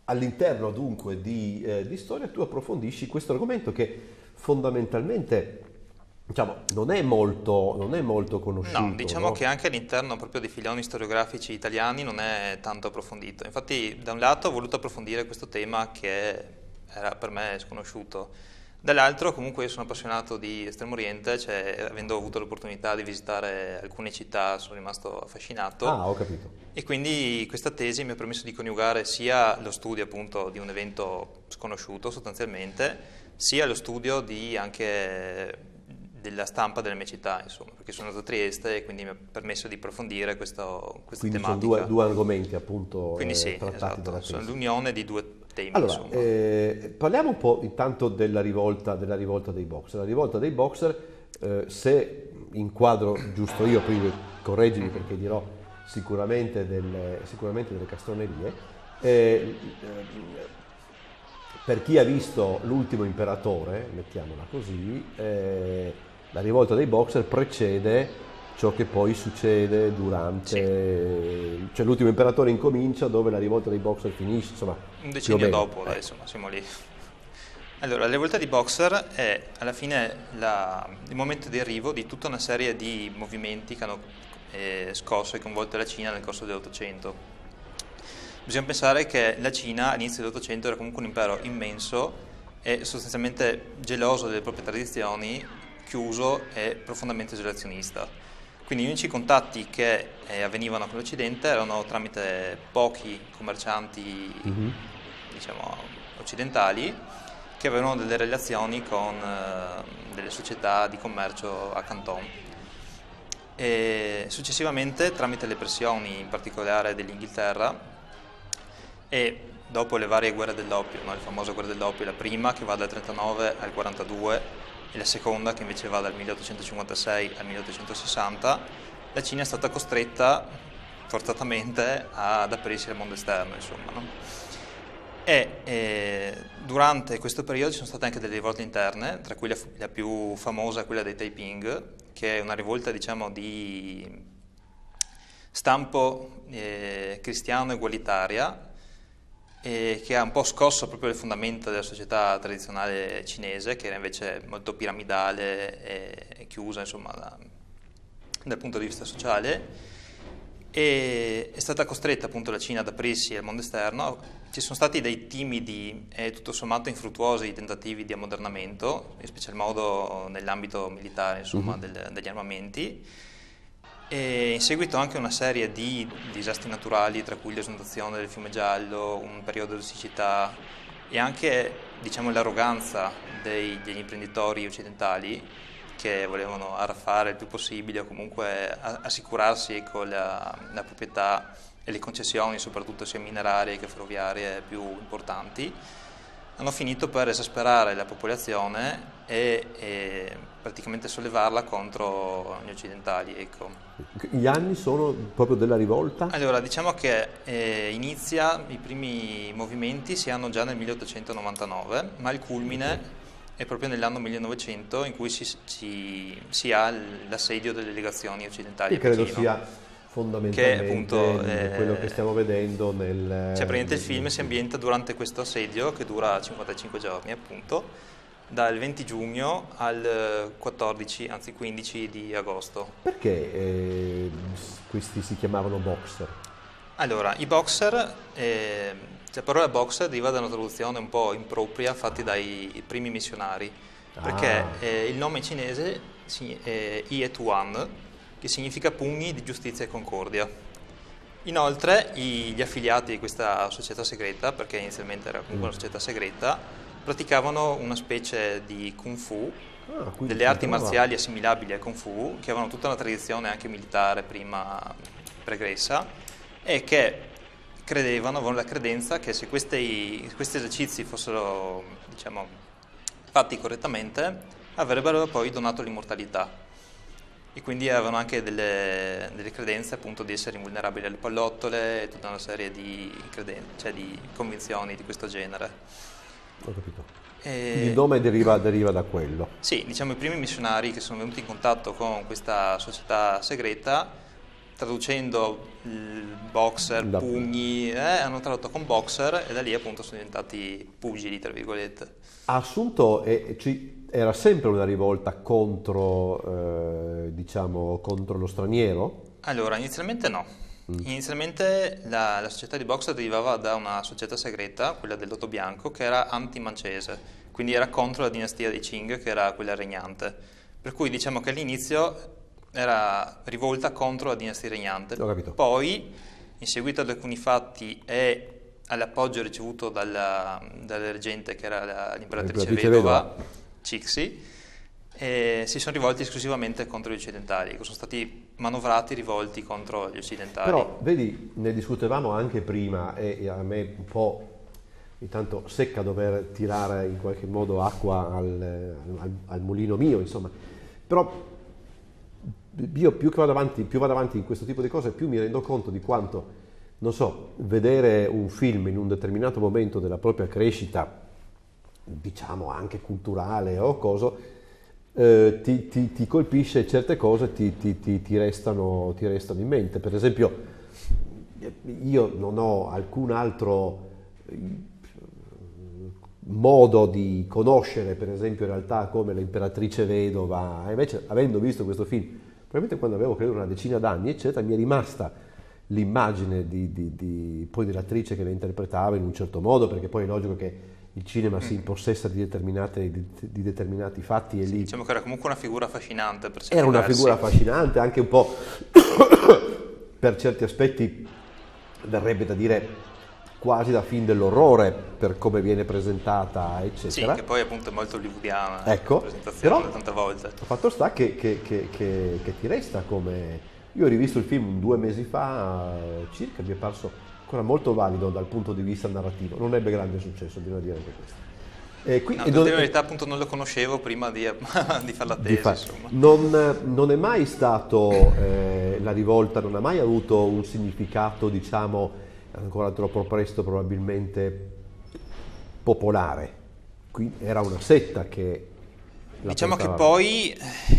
all'interno dunque di, eh, di storia tu approfondisci questo argomento che fondamentalmente diciamo, non, è molto, non è molto conosciuto. No, diciamo no? che anche all'interno proprio dei filoni storiografici italiani non è tanto approfondito. Infatti, da un lato ho voluto approfondire questo tema che era per me sconosciuto. Dall'altro comunque io sono appassionato di Estremo Oriente, cioè, avendo avuto l'opportunità di visitare alcune città sono rimasto affascinato. Ah, ho capito. E quindi questa tesi mi ha permesso di coniugare sia lo studio appunto di un evento sconosciuto sostanzialmente, sia lo studio di anche della stampa della mia città, insomma, perché sono andato a Trieste e quindi mi ha permesso di approfondire questo, questa quindi tematica. Quindi sono due, due, argomenti appunto quindi eh, sì, esatto, sono l'unione di due temi. Allora, eh, parliamo un po' intanto della rivolta, della rivolta, dei boxer. La rivolta dei boxer, eh, se inquadro giusto io, poi correggimi perché dirò sicuramente delle, sicuramente delle castronerie, eh, per chi ha visto l'ultimo imperatore, mettiamola così, eh, la rivolta dei boxer precede ciò che poi succede durante sì. cioè l'ultimo imperatore incomincia dove la rivolta dei boxer finisce insomma un decennio dopo eh. Ecco. adesso siamo lì allora la rivolta dei boxer è alla fine la, il momento di arrivo di tutta una serie di movimenti che hanno eh, scosso e coinvolto la Cina nel corso dell'Ottocento bisogna pensare che la Cina all'inizio dell'Ottocento era comunque un impero immenso e sostanzialmente geloso delle proprie tradizioni chiuso e profondamente isolazionista. Quindi gli unici contatti che eh, avvenivano con l'Occidente erano tramite pochi commercianti mm-hmm. diciamo, occidentali che avevano delle relazioni con eh, delle società di commercio a Canton. E successivamente, tramite le pressioni in particolare dell'Inghilterra e dopo le varie guerre dell'oppio, no? le famose guerre dell'oppio, la prima che va dal 39 al 42 e la seconda che invece va dal 1856 al 1860, la Cina è stata costretta forzatamente ad aprirsi al mondo esterno, insomma, no? E eh, durante questo periodo ci sono state anche delle rivolte interne, tra cui la, la più famosa è quella dei Taiping, che è una rivolta diciamo, di stampo eh, cristiano egualitaria eh, che ha un po' scosso proprio le fondamenta della società tradizionale cinese, che era invece molto piramidale e chiusa insomma, da, dal punto di vista sociale. E è stata costretta appunto la Cina ad aprirsi al mondo esterno. Ci sono stati dei timidi e tutto sommato infruttuosi tentativi di ammodernamento, in special modo nell'ambito militare insomma, mm-hmm. del, degli armamenti e in seguito anche una serie di disastri naturali, tra cui l'esondazione del fiume Giallo, un periodo di siccità e anche diciamo, l'arroganza dei, degli imprenditori occidentali che volevano arraffare il più possibile o comunque assicurarsi con la, la proprietà e le concessioni, soprattutto sia minerarie che ferroviarie, più importanti hanno finito per esasperare la popolazione e, e praticamente sollevarla contro gli occidentali. Ecco. Gli anni sono proprio della rivolta? Allora, diciamo che eh, inizia, i primi movimenti si hanno già nel 1899, ma il culmine è proprio nell'anno 1900 in cui si, ci, si ha l'assedio delle legazioni occidentali. Io credo sia fondamentalmente che appunto, eh, quello che stiamo vedendo nel... Cioè praticamente il film si ambienta durante questo assedio che dura 55 giorni appunto dal 20 giugno al 14, anzi 15 di agosto. Perché eh, questi si chiamavano boxer? Allora, i boxer, eh, la parola boxer deriva da una traduzione un po' impropria fatta dai primi missionari, ah. perché eh, il nome cinese, sì, è eh, Ietuan, che significa pugni di giustizia e concordia. Inoltre gli affiliati di questa società segreta, perché inizialmente era comunque una mm. società segreta, praticavano una specie di kung fu, ah, delle arti marziali assimilabili al kung fu, che avevano tutta una tradizione anche militare prima pregressa e che credevano, avevano la credenza che se questi, questi esercizi fossero diciamo, fatti correttamente avrebbero poi donato l'immortalità e quindi avevano anche delle, delle credenze appunto di essere invulnerabili alle pallottole e tutta una serie di, cioè di convinzioni di questo genere. Ho capito. E... Il nome deriva, deriva, da quello? Sì, diciamo i primi missionari che sono venuti in contatto con questa società segreta traducendo il boxer, La... pugni, eh, hanno tradotto con boxer e da lì appunto sono diventati pugili, tra virgolette. Ha assunto, eh, ci, era sempre una rivolta contro, eh, diciamo, contro lo straniero? Allora, inizialmente no. Mm. Inizialmente la, la, società di boxe derivava da una società segreta, quella del Lotto Bianco, che era anti-mancese, quindi era contro la dinastia dei Qing, che era quella regnante. Per cui diciamo che all'inizio era rivolta contro la dinastia regnante. Poi, in seguito ad alcuni fatti e all'appoggio ricevuto dalla, dalla regente, che era la, l'imperatrice vedova Cixi, eh, si sono rivolti esclusivamente contro gli occidentali, sono stati manovrati rivolti contro gli occidentali. Però, vedi, ne discutevamo anche prima e a me un po' intanto secca dover tirare in qualche modo acqua al, al, al mulino mio, insomma. Però io più vado, avanti, più vado avanti in questo tipo di cose, più mi rendo conto di quanto, non so, vedere un film in un determinato momento della propria crescita diciamo anche culturale o cosa, eh, ti, ti, ti, colpisce certe cose ti, ti, restano, ti restano in mente. Per esempio, io non ho alcun altro eh, modo di conoscere, per esempio, in realtà come l'imperatrice vedova, invece avendo visto questo film, probabilmente quando avevo credo una decina d'anni, eccetera, mi è rimasta l'immagine di, di, di, poi dell'attrice che la interpretava in un certo modo, perché poi è logico che il cinema mm. si impossessa di, di, di, determinati fatti e sì, lì... Diciamo che era comunque una figura affascinante. Per era una versi. figura affascinante, anche un po' per certi aspetti verrebbe da dire quasi da fin dell'orrore per come viene presentata, eccetera. Sì, che poi appunto è molto hollywoodiana ecco, però, tante volte. Il fatto sta che, che, che, che, ti resta come... Io ho rivisto il film due mesi fa eh, circa, mi è parso ancora molto valido dal punto di vista narrativo. Non ebbe grande successo, bisogna dire anche questo. Eh, qui, no, in verità appunto non lo conoscevo prima di, di fare la tesi. Fa- non, non, è mai stato, eh, la rivolta non ha mai avuto un significato, diciamo, ancora troppo presto probabilmente, popolare. Qui era una setta che... Diciamo che poi, eh,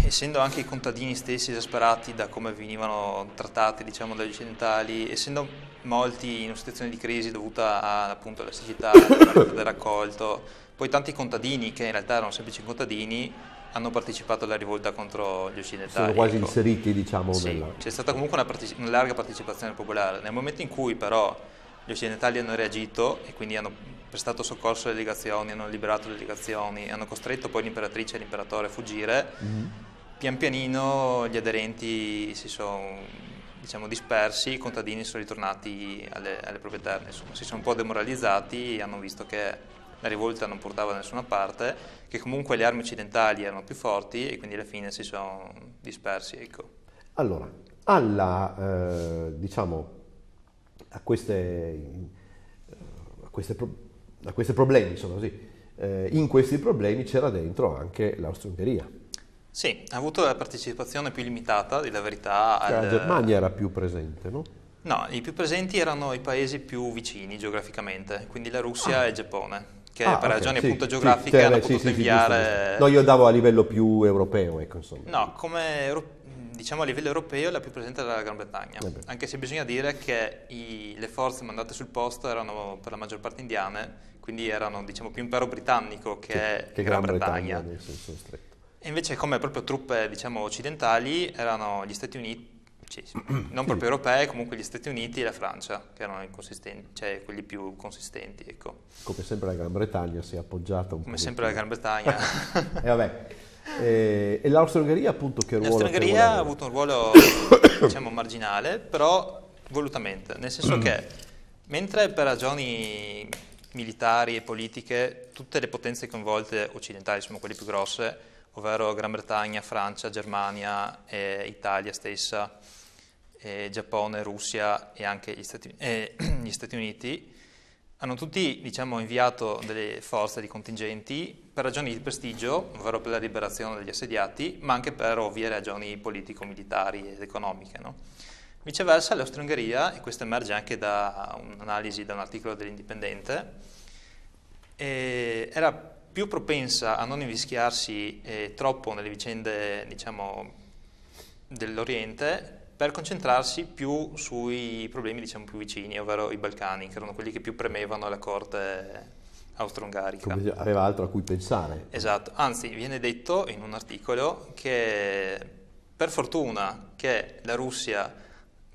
essendo anche i contadini stessi esasperati da come venivano trattati diciamo, dagli occidentali, essendo molti in una situazione di crisi dovuta a, appunto alla siccità, del raccolto, poi tanti contadini che in realtà erano semplici contadini hanno partecipato alla rivolta contro gli occidentali. Sono quasi ecco. inseriti diciamo sì, nella... C'è stata comunque una, parteci una larga partecipazione popolare, nel momento in cui però gli occidentali hanno reagito e quindi hanno prestato soccorso alle legazioni, hanno liberato le legazioni, hanno costretto poi l'imperatrice e l'imperatore a fuggire, mm -hmm. pian pianino gli aderenti si sono diciamo, dispersi, i contadini sono ritornati alle, alle proprie terre, insomma, si sono un po' demoralizzati hanno visto che la rivolta non portava da nessuna parte, che comunque le armi occidentali erano più forti e quindi alla fine si sono dispersi. Ecco. Allora, alla, eh, diciamo, a queste, a queste, a queste problemi, diciamo così, eh, in questi problemi c'era dentro anche l'Austria-Ungheria sì, ha avuto la partecipazione più limitata, di la verità. Cioè, al... La Germania era più presente, no? No, i più presenti erano i paesi più vicini geograficamente, quindi la Russia ah. e il Giappone, che ah, per okay, ragioni sì, appunto geografiche sì, hanno sì, potuto inviare... No, io davo a livello più europeo, ecco insomma. No, come diciamo a livello europeo la più presente era la Gran Bretagna, eh anche se bisogna dire che i, le forze mandate sul posto erano per la maggior parte indiane, quindi erano diciamo più impero britannico che, che Gran, Gran, Bretagna. Bretagna e invece come proprio truppe diciamo, occidentali erano gli Stati Uniti, cioè, non proprio europei, comunque gli Stati Uniti e la Francia, che erano cioè, quelli più consistenti. Ecco. Come sempre la Gran Bretagna si è appoggiata un po'. Come sempre la Gran Bretagna. e vabbè. Eh, e, e l'Austria-Ungheria appunto che ruolo? L'Austria-Ungheria ha avuto un ruolo diciamo marginale, però volutamente, nel senso che mentre per ragioni militari e politiche tutte le potenze coinvolte occidentali, sono quelle più grosse, ovvero Gran Bretagna, Francia, Germania, eh, Italia stessa, eh, Giappone, Russia e anche gli Stati, eh, gli Stati Uniti, hanno tutti diciamo, inviato delle forze, di contingenti per ragioni di prestigio, ovvero per la liberazione degli assediati, ma anche per ovvie ragioni politico-militari ed economiche. No? Viceversa l'Austria-Ungheria, e questo emerge anche da un'analisi, da un articolo dell'Indipendente, eh, era più propensa a non invischiarsi eh, troppo nelle vicende diciamo, dell'Oriente per concentrarsi più sui problemi diciamo, più vicini, ovvero i Balcani, che erano quelli che più premevano la corte austro-ungarica. Come aveva altro a cui pensare. Esatto, anzi viene detto in un articolo che per fortuna che la Russia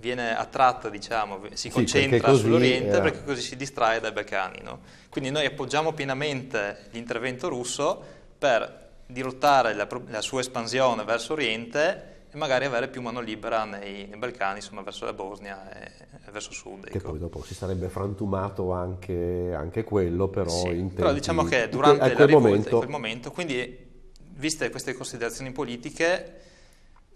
viene attratta, diciamo, si concentra sì, così, sull'Oriente eh. perché così si distrae dai Balcani. No? Quindi noi appoggiamo pienamente l'intervento russo per dirottare la, la sua espansione verso Oriente e magari avere più mano libera nei, nei Balcani, insomma, verso la Bosnia e, e verso sud. Ecco. Che poi dopo si sarebbe frantumato anche, anche quello, però sì, in tempi, Però diciamo che durante quel, la rivolta, momento... in quel momento, quindi viste queste considerazioni politiche,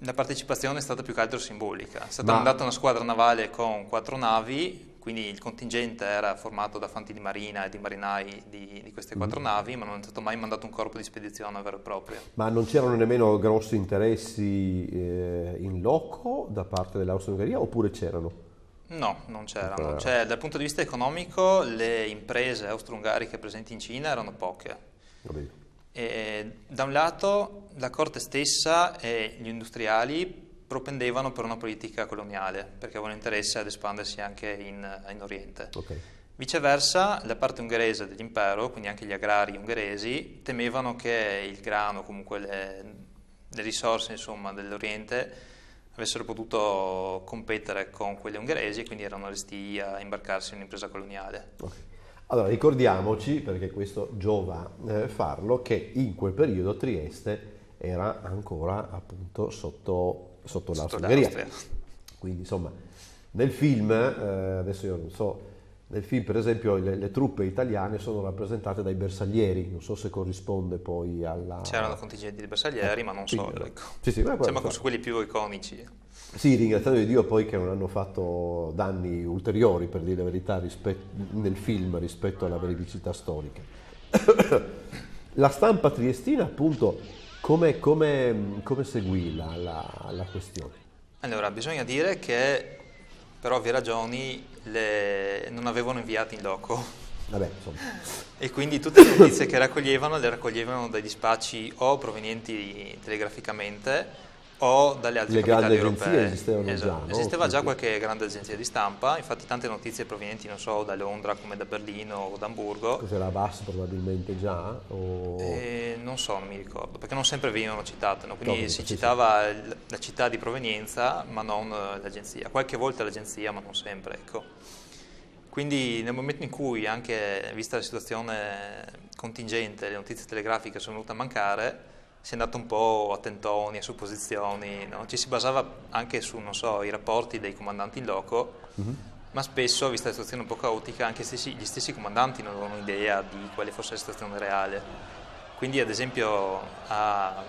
la partecipazione è stata più che altro simbolica. È stata Ma... mandata una squadra navale con quattro navi, quindi il contingente era formato da fanti di marina e di marinai di, di queste quattro mm. navi, ma non è stato mai mandato un corpo di spedizione vero e proprio. Ma non c'erano nemmeno grossi interessi eh, in loco da parte dell'Austria-Ungheria oppure c'erano? No, non c'erano. Ah. Cioè, dal punto di vista economico le imprese austro-ungariche presenti in Cina erano poche. Va bene. E, eh, da un lato la corte stessa e gli industriali propendevano per una politica coloniale, perché avevano interesse ad espandersi anche in, in Oriente. Okay. Viceversa, la parte ungherese dell'impero, quindi anche gli agrari ungheresi, temevano che il grano, comunque le, le risorse dell'Oriente, avessero potuto competere con quelle ungheresi e quindi erano resti a imbarcarsi in un'impresa coloniale. Okay. Allora ricordiamoci, perché questo giova eh, farlo, che in quel periodo Trieste era ancora appunto sotto, sotto, sotto l'Austria. Quindi insomma, nel film, eh, adesso io non so, nel film per esempio le, le, truppe italiane sono rappresentate dai bersaglieri, non so se corrisponde poi alla... C'erano contingenti di bersaglieri, eh, ma non solo, eh, Ecco. Sì, sì, ma diciamo quello, quelli più iconici. Sì, ringraziando Dio poi che non hanno fatto danni ulteriori, per dire la verità, rispetto, nel film rispetto alla veridicità storica. la stampa triestina, appunto, come, come, come seguì la, la, la questione? Allora, bisogna dire che per ovvie ragioni le... non avevano inviati in loco. Vabbè, e quindi tutte le notizie che raccoglievano le raccoglievano dai dispacci o provenienti telegraficamente o dalle altre Le grandi agenzie esistevano esatto. già, Esisteva già qualche grande agenzia di stampa, infatti tante notizie provenienti, non so, da Londra come da Berlino o da Hamburgo. Cos'era Bass probabilmente già? O... Eh, non so, non mi ricordo, perché non sempre venivano citate, no? quindi Comunque, si citava sì. la città di provenienza ma non eh, l'agenzia, qualche volta l'agenzia ma non sempre, ecco. Quindi nel momento in cui, anche vista la situazione contingente, le notizie telegrafiche sono venute a mancare, si è andato un po' a tentoni, a supposizioni, no? ci si basava anche sui so, rapporti dei comandanti in loco, mm-hmm. ma spesso, vista la situazione un po' caotica, anche stessi, gli stessi comandanti non avevano idea di quale fosse la situazione reale. Quindi, ad esempio, a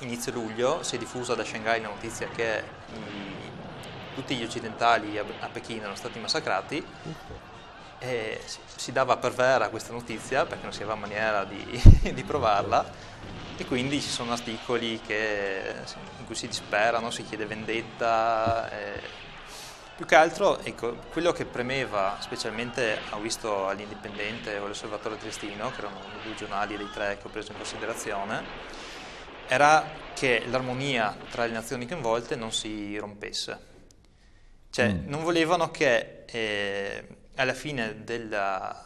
inizio luglio si è diffusa da Shanghai la notizia che i, mm, tutti gli occidentali a, a, Pechino erano stati massacrati. Okay e si dava per vera questa notizia perché non si aveva maniera di, di provarla e quindi ci sono articoli che, in cui si disperano, si chiede vendetta. Eh. Più che altro, ecco, quello che premeva, specialmente ho visto all'Indipendente o all'Osservatorio Triestino, che erano due giornali dei tre che ho preso in considerazione, era che l'armonia tra le nazioni coinvolte non si rompesse. Cioè, mm. non volevano che eh, alla fine della,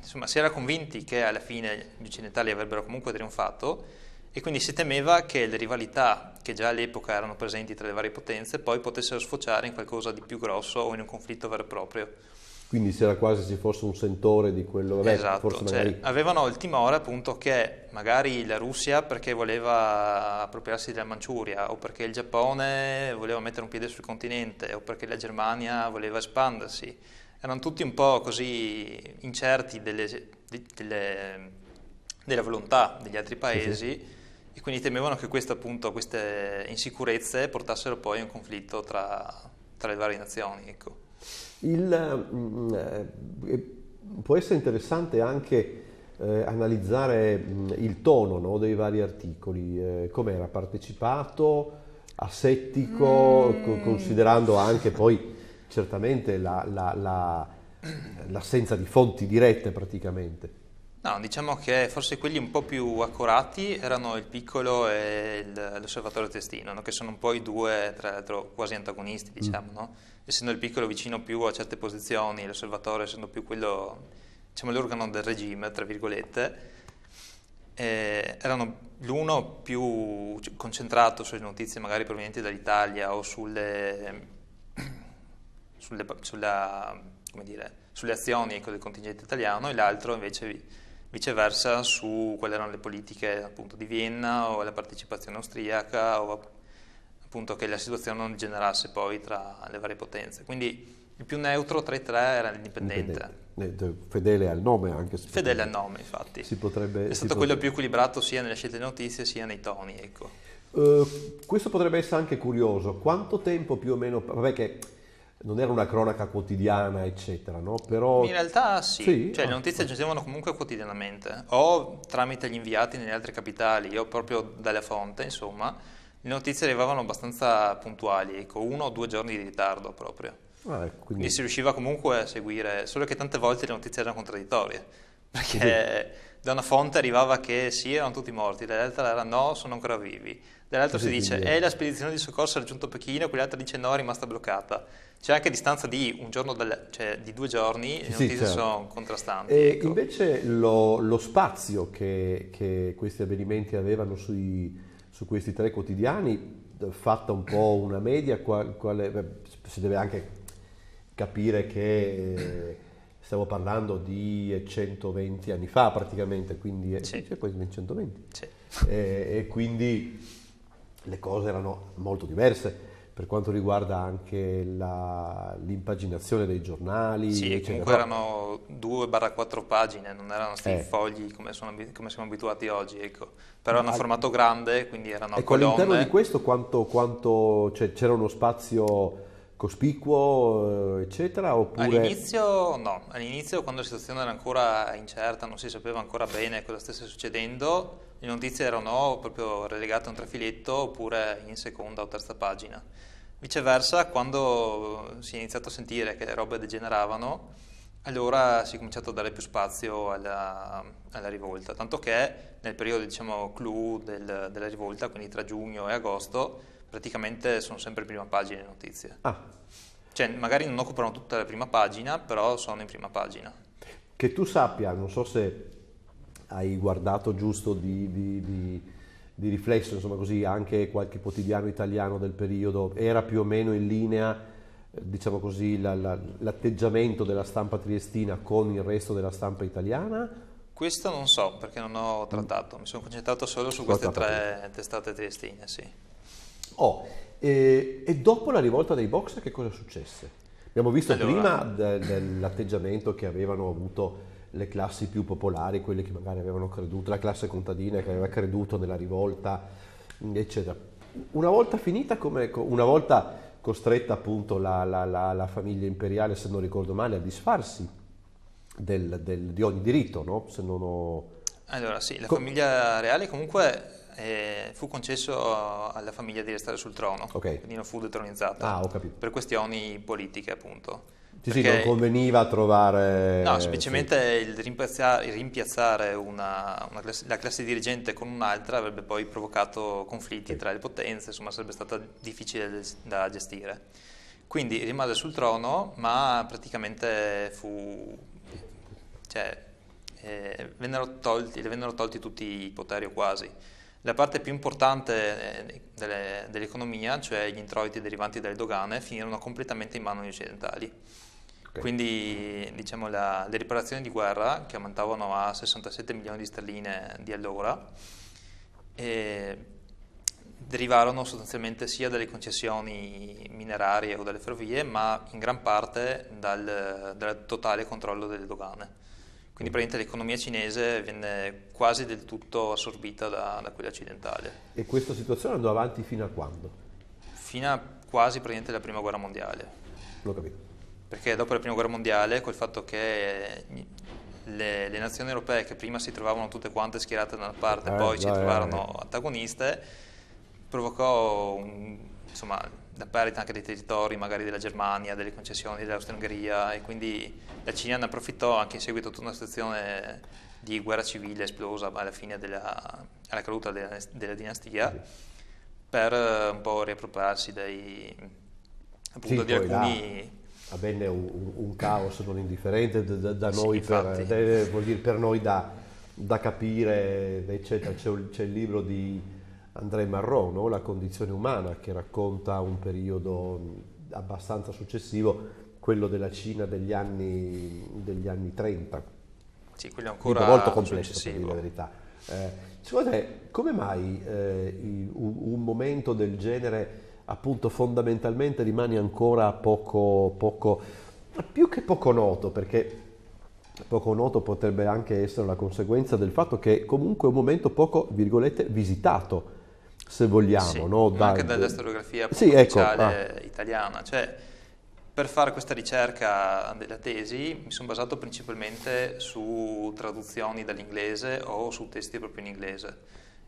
insomma, si era convinti che alla fine gli occidentali avrebbero comunque trionfato e quindi si temeva che le rivalità che già all'epoca erano presenti tra le varie potenze poi potessero sfociare in qualcosa di più grosso o in un conflitto vero e proprio. Quindi c'era quasi se fosse un sentore di quello. che esatto, cioè, magari... avevano il timore appunto che magari la Russia perché voleva appropriarsi della Manciuria o perché il Giappone voleva mettere un piede sul continente o perché la Germania voleva espandersi erano tutti un po' così incerti delle, delle, della volontà degli altri paesi sì. e quindi temevano che queste, appunto, queste insicurezze portassero poi a un conflitto tra, tra le varie nazioni. Ecco. Il, mm, eh, può essere interessante anche eh, analizzare mh, mm, il tono no, dei vari articoli, eh, era partecipato, asettico, mm. co- considerando anche poi certamente la, la, la, l'assenza di fonti dirette praticamente. No, diciamo che forse quelli un po' più accurati erano il piccolo e il, l'osservatorio testino, no? che sono un po' i due, tra l'altro, quasi antagonisti, mm. diciamo, mm. no? essendo il piccolo vicino più a certe posizioni, l'osservatorio essendo più quello, diciamo, l'organo del regime, tra virgolette, eh, erano l'uno più concentrato sulle notizie magari provenienti dall'Italia o sulle sulle, sulla, dire, sulle azioni ecco, del contingente italiano e l'altro invece viceversa su quali erano le politiche appunto, di Vienna o la partecipazione austriaca o appunto che la situazione non generasse poi tra le varie potenze. Quindi il più neutro tra i tre era l'indipendente. Fedele al nome anche. Se Fedele potrebbe, al nome, infatti. Si potrebbe, È stato potrebbe. quello più equilibrato sia nelle scelte di notizie sia nei toni, ecco. Uh, questo potrebbe essere anche curioso. Quanto tempo più o meno... Vabbè che non era una cronaca quotidiana, eccetera, no? Però... In realtà sì, sì? Cioè, ah, le notizie giungevano comunque quotidianamente, o tramite gli inviati nelle altre capitali, o proprio dalla fonte, insomma, le notizie arrivavano abbastanza puntuali, con ecco, uno o due giorni di ritardo proprio. Ah, ecco, quindi... quindi... si riusciva comunque a seguire, solo che tante volte le notizie erano contraddittorie, perché sì. da una fonte arrivava che sì, erano tutti morti, dall'altra era no, sono ancora vivi dall'altro si dice è eh, la spedizione di soccorso ha raggiunto Pechino, quell'altra dice no, è rimasta bloccata. C'è anche distanza di, un dal, cioè di due giorni, sì, le notizie certo. sono contrastanti. E ecco. invece lo, lo spazio che, che, questi avvenimenti avevano sui, su questi tre quotidiani, fatta un po' una media, qual, quale, si deve anche capire che eh, stiamo parlando di 120 eh, anni fa praticamente, quindi sì. cioè, poi 120. Sì. E, e, quindi le cose erano molto diverse per quanto riguarda anche la, l'impaginazione dei giornali. Sì, eccetera. comunque erano 2-4 pagine, non erano sti eh. fogli come, sono, come, siamo abituati oggi, ecco. però hanno formato grande, quindi erano ecco, colonne. All'interno di questo quanto, quanto cioè, c'era uno spazio cospicuo, eh, eccetera? Oppure... All'inizio no, all'inizio quando la situazione era ancora incerta, non si sapeva ancora bene cosa stesse succedendo, le notizie erano proprio relegate a un trafiletto oppure in seconda o terza pagina. Viceversa, quando si è iniziato a sentire che le robe degeneravano, allora si è cominciato a dare più spazio alla, alla rivolta, tanto che nel periodo, diciamo, clou del, della rivolta, quindi tra giugno e agosto, praticamente sono sempre in prima pagina le notizie. Ah. Cioè, magari non occupano tutta la prima pagina, però sono in prima pagina. Che tu sappia, non so se hai guardato giusto di, di, di, di riflesso, insomma così, anche qualche quotidiano italiano del periodo, era più o meno in linea, eh, diciamo così, la, la, l'atteggiamento della stampa triestina con il resto della stampa italiana? Questo non so perché non ho trattato, mi sono concentrato solo su queste tre testate triestine, sì. Oh, e, eh, e, dopo la rivolta dei box che cosa successe? Abbiamo visto allora, prima de, dell'atteggiamento che avevano avuto le classi più popolari, quelle che magari avevano creduto, la classe contadina che aveva creduto nella rivolta, eccetera. Una volta finita, come, una volta costretta appunto la, la, la, la famiglia imperiale, se non ricordo male, a disfarsi del, del, di ogni diritto, no? ho... Allora sì, la Co- famiglia reale comunque eh, fu concesso alla famiglia di restare sul trono, okay. quindi non fu detronizzata, ah, per questioni politiche appunto. Sì, sì, non conveniva trovare... No, semplicemente sì. il, rimpiazzare, rimpiazzare una, una classe, la classe dirigente con un'altra avrebbe poi provocato conflitti sì. tra le potenze, insomma sarebbe stata difficile da gestire. Quindi rimase sul trono, ma praticamente fu... Cioè, eh, vennero tolti, le vennero tolti tutti i poteri o quasi. La parte più importante eh, delle, dell'economia, cioè gli introiti derivanti dalle dogane, finirono completamente in mano agli occidentali. Okay. Quindi diciamo, la, le riparazioni di guerra, che ammontavano a 67 milioni di sterline di allora, eh, derivarono sostanzialmente sia dalle concessioni minerarie o dalle ferrovie, ma in gran parte dal, dal totale controllo delle dogane. Quindi praticamente l'economia cinese venne quasi del tutto assorbita da, da quella occidentale. E questa situazione andò avanti fino a quando? Fino a quasi praticamente la prima guerra mondiale. L'ho capito perché dopo la prima guerra mondiale, col fatto che le, le nazioni europee che prima si trovavano tutte quante schierate da una parte, eh, poi dai, ci trovarono eh. antagoniste, provocò un, insomma, la perdita anche dei territori, magari della Germania, delle concessioni dell'Austria-Ungheria e quindi la Cina ne approfittò anche in seguito a tutta una situazione di guerra civile esplosa alla fine della alla caduta della, della dinastia per eh, un po' riappropriarsi dei, appunto, sì, di alcuni... Là avvenne un, un, caos non indifferente da, da noi, sì, per, da, dire, per, noi da, da capire, eccetera. C'è, c'è, il libro di André Marron, no? La condizione umana, che racconta un periodo abbastanza successivo, quello della Cina degli anni, degli anni 30. Sì, quello ancora Quindi molto complesso, successivo. per dire la verità. Eh, secondo te, come mai eh, un, un momento del genere appunto fondamentalmente rimane ancora poco, poco, più che poco noto, perché poco noto potrebbe anche essere la conseguenza del fatto che comunque è un momento poco, virgolette, visitato, se vogliamo. Sì, no? da, anche dalla storiografia sì, ecco, ah. italiana. Cioè, per fare questa ricerca della tesi mi sono basato principalmente su traduzioni dall'inglese o su testi proprio in inglese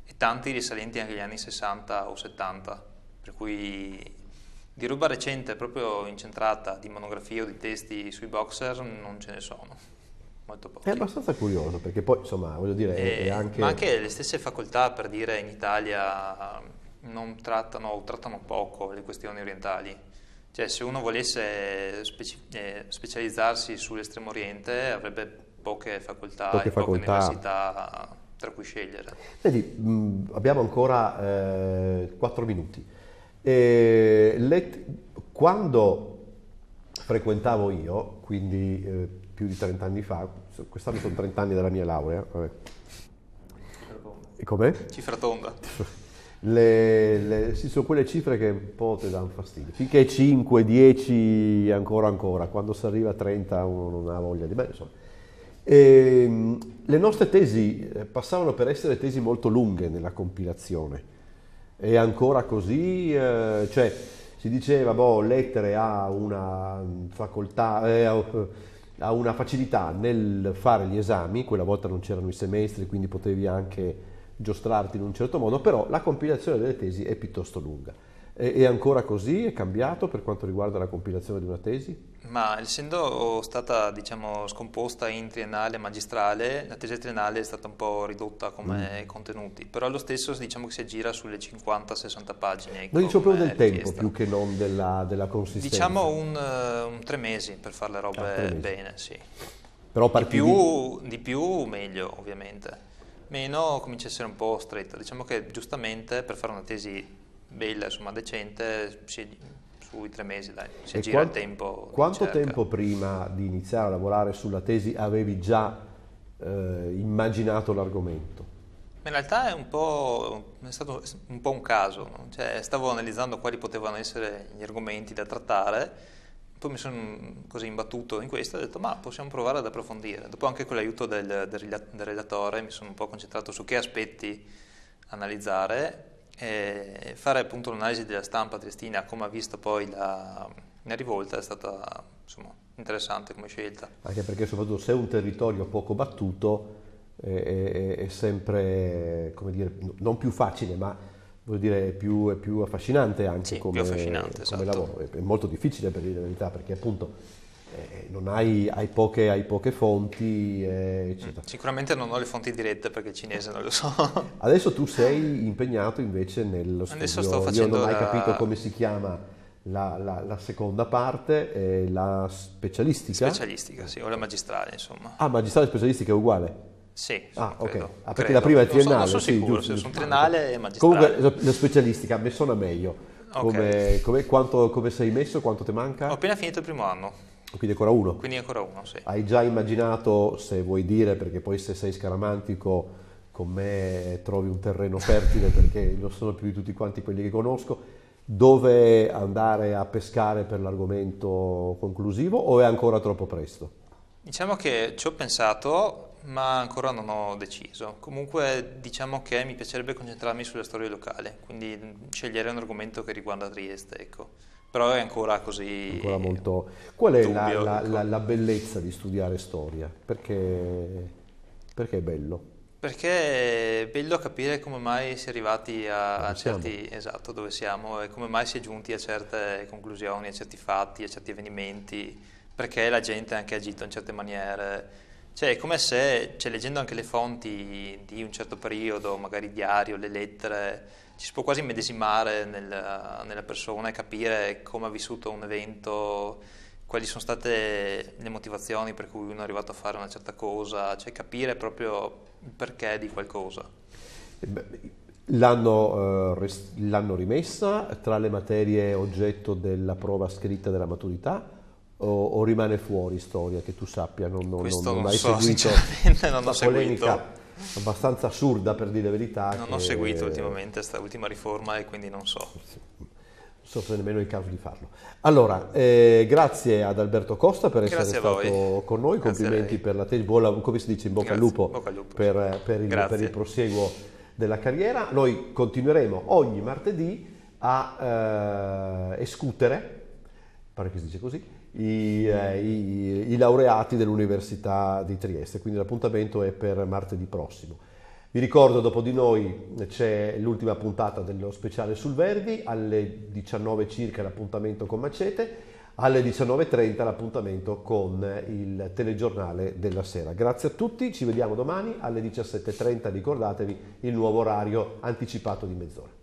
e tanti risalenti anche agli anni 60 o 70 per cui di roba recente proprio incentrata di monografie o di testi sui boxer non ce ne sono molto pochi è abbastanza curioso perché poi insomma voglio dire e, è eh, anche... ma anche le stesse facoltà per dire in Italia non trattano o trattano poco le questioni orientali cioè se uno volesse speci- eh, specializzarsi sull'estremo oriente avrebbe poche facoltà poche, facoltà. poche università tra cui scegliere Senti, mh, abbiamo ancora eh, 4 minuti le, quando frequentavo io, quindi eh, più di 30 anni fa, quest'anno sono 30 anni dalla mia laurea, vabbè. E com'è? Cifra tonda. Le, le, sì, sono quelle cifre che un po' ti danno fastidio. Finché 5, 10, ancora ancora, quando si arriva a 30 uno non ha voglia di... Beh, insomma. E, ehm, le nostre tesi eh, passavano per essere tesi molto lunghe nella compilazione è ancora così? Eh, cioè, si diceva, boh, lettere ha una facoltà, eh, ha una facilità nel fare gli esami, quella volta non c'erano i semestri, quindi potevi anche giostrarti in un certo modo, però la compilazione delle tesi è piuttosto lunga. È ancora così? È cambiato per quanto riguarda la compilazione di una tesi? Ma essendo stata diciamo, scomposta in triennale e magistrale, la tesi triennale è stata un po' ridotta come mm. contenuti, però lo stesso diciamo che si aggira sulle 50-60 pagine. Noi diciamo proprio del richiesta. tempo più che non della, della consistenza. Diciamo un, eh, un, tre mesi per fare le ah, robe ah, bene, sì. Però partivi... di, più, di più meglio ovviamente, meno comincia a essere un po' stretta. Diciamo che giustamente per fare una tesi bella, insomma decente, sui tre mesi dai, si e gira quant- il tempo. Quanto tempo prima di iniziare a lavorare sulla tesi avevi già eh, immaginato l'argomento? In realtà è, un po', è stato un po' un caso, no? cioè, stavo analizzando quali potevano essere gli argomenti da trattare poi mi sono così imbattuto in questo e ho detto ma possiamo provare ad approfondire. Dopo anche con l'aiuto del, del, del, relatore mi sono un po' concentrato su che aspetti analizzare eh, fare appunto l'analisi della stampa triestina, come ha visto poi la, la rivolta, è stata insomma, interessante come scelta. Anche perché soprattutto se è un territorio poco battuto è, è, è sempre, come dire, non più facile, ma voglio dire è più, è più affascinante anche sì, come, più affascinante, come esatto. lavoro. È, molto difficile per dire la verità, perché appunto eh, eh hai, hai, poche, hai, poche, fonti, eh, eccetera. Mm, sicuramente non ho le fonti dirette perché il cinese non lo so. Adesso tu sei impegnato invece nello studio. Adesso sto facendo Io non la... hai capito come si chiama la, la, la seconda parte, eh, la specialistica. Specialistica, sì, o la magistrale, insomma. Ah, magistrale specialistica è uguale? Sì, ah, ok. Credo, ah, perché credo. la prima è triennale. Non sono, non sono sì, sicuro, giusto, se sono triennale e ah, magistrale. Comunque la specialistica mi suona meglio. Okay. Come, come, quanto, come sei messo, quanto ti manca? Ho appena finito il primo anno. Quindi ancora uno? Quindi ancora uno, sì. Hai già immaginato, se vuoi dire, perché poi se sei scaramantico con me trovi un terreno fertile perché lo sono più di tutti quanti quelli che conosco, dove andare a pescare per l'argomento conclusivo o è ancora troppo presto? Diciamo che ci ho pensato, ma ancora non ho deciso. Comunque diciamo che mi piacerebbe concentrarmi sulla storia locale, quindi mm, scegliere un argomento che riguarda Trieste, ecco. Però è ancora così... Ancora molto... Qual è dubbio, la, ecco. la, la, bellezza di studiare storia? Perché, perché è bello? Perché è bello capire come mai si è arrivati a, a certi... Esatto, dove siamo e come mai si è giunti a certe conclusioni, a certi fatti, a certi avvenimenti, perché la gente anche ha agito in certe maniere cioè, è come se, cioè, leggendo anche le fonti di un certo periodo, magari il diario, le lettere, ci si può quasi medesimare nel, nella persona e capire come ha vissuto un evento, quali sono state le motivazioni per cui uno è arrivato a fare una certa cosa, cioè capire proprio il perché di qualcosa. L'hanno, eh, l'hanno rimessa tra le materie oggetto della prova scritta della maturità o, o, rimane fuori storia che tu sappia? Non, non, Questo non, non hai so, seguito non ho seguito. abbastanza assurda per dire la verità. Non ho seguito ultimamente questa ultima riforma e quindi non so. non so se nemmeno il caso di farlo. Allora, eh, grazie ad Alberto Costa per grazie essere stato con noi, grazie complimenti per la tesi, buona, come si dice, in bocca, grazie, al, lupo bocca al lupo, per, per, il, per, il, prosieguo della carriera. Noi continueremo ogni martedì a eh, escutere, pare che si dice così, i, eh, i, i laureati dell'Università di Trieste, quindi l'appuntamento è per martedì prossimo. Vi ricordo, dopo di noi c'è l'ultima puntata dello speciale sul Verdi, alle 19 circa l'appuntamento con Macete, alle 19.30 l'appuntamento con il telegiornale della sera. Grazie a tutti, ci vediamo domani alle 17.30, ricordatevi il nuovo orario anticipato di mezz'ora.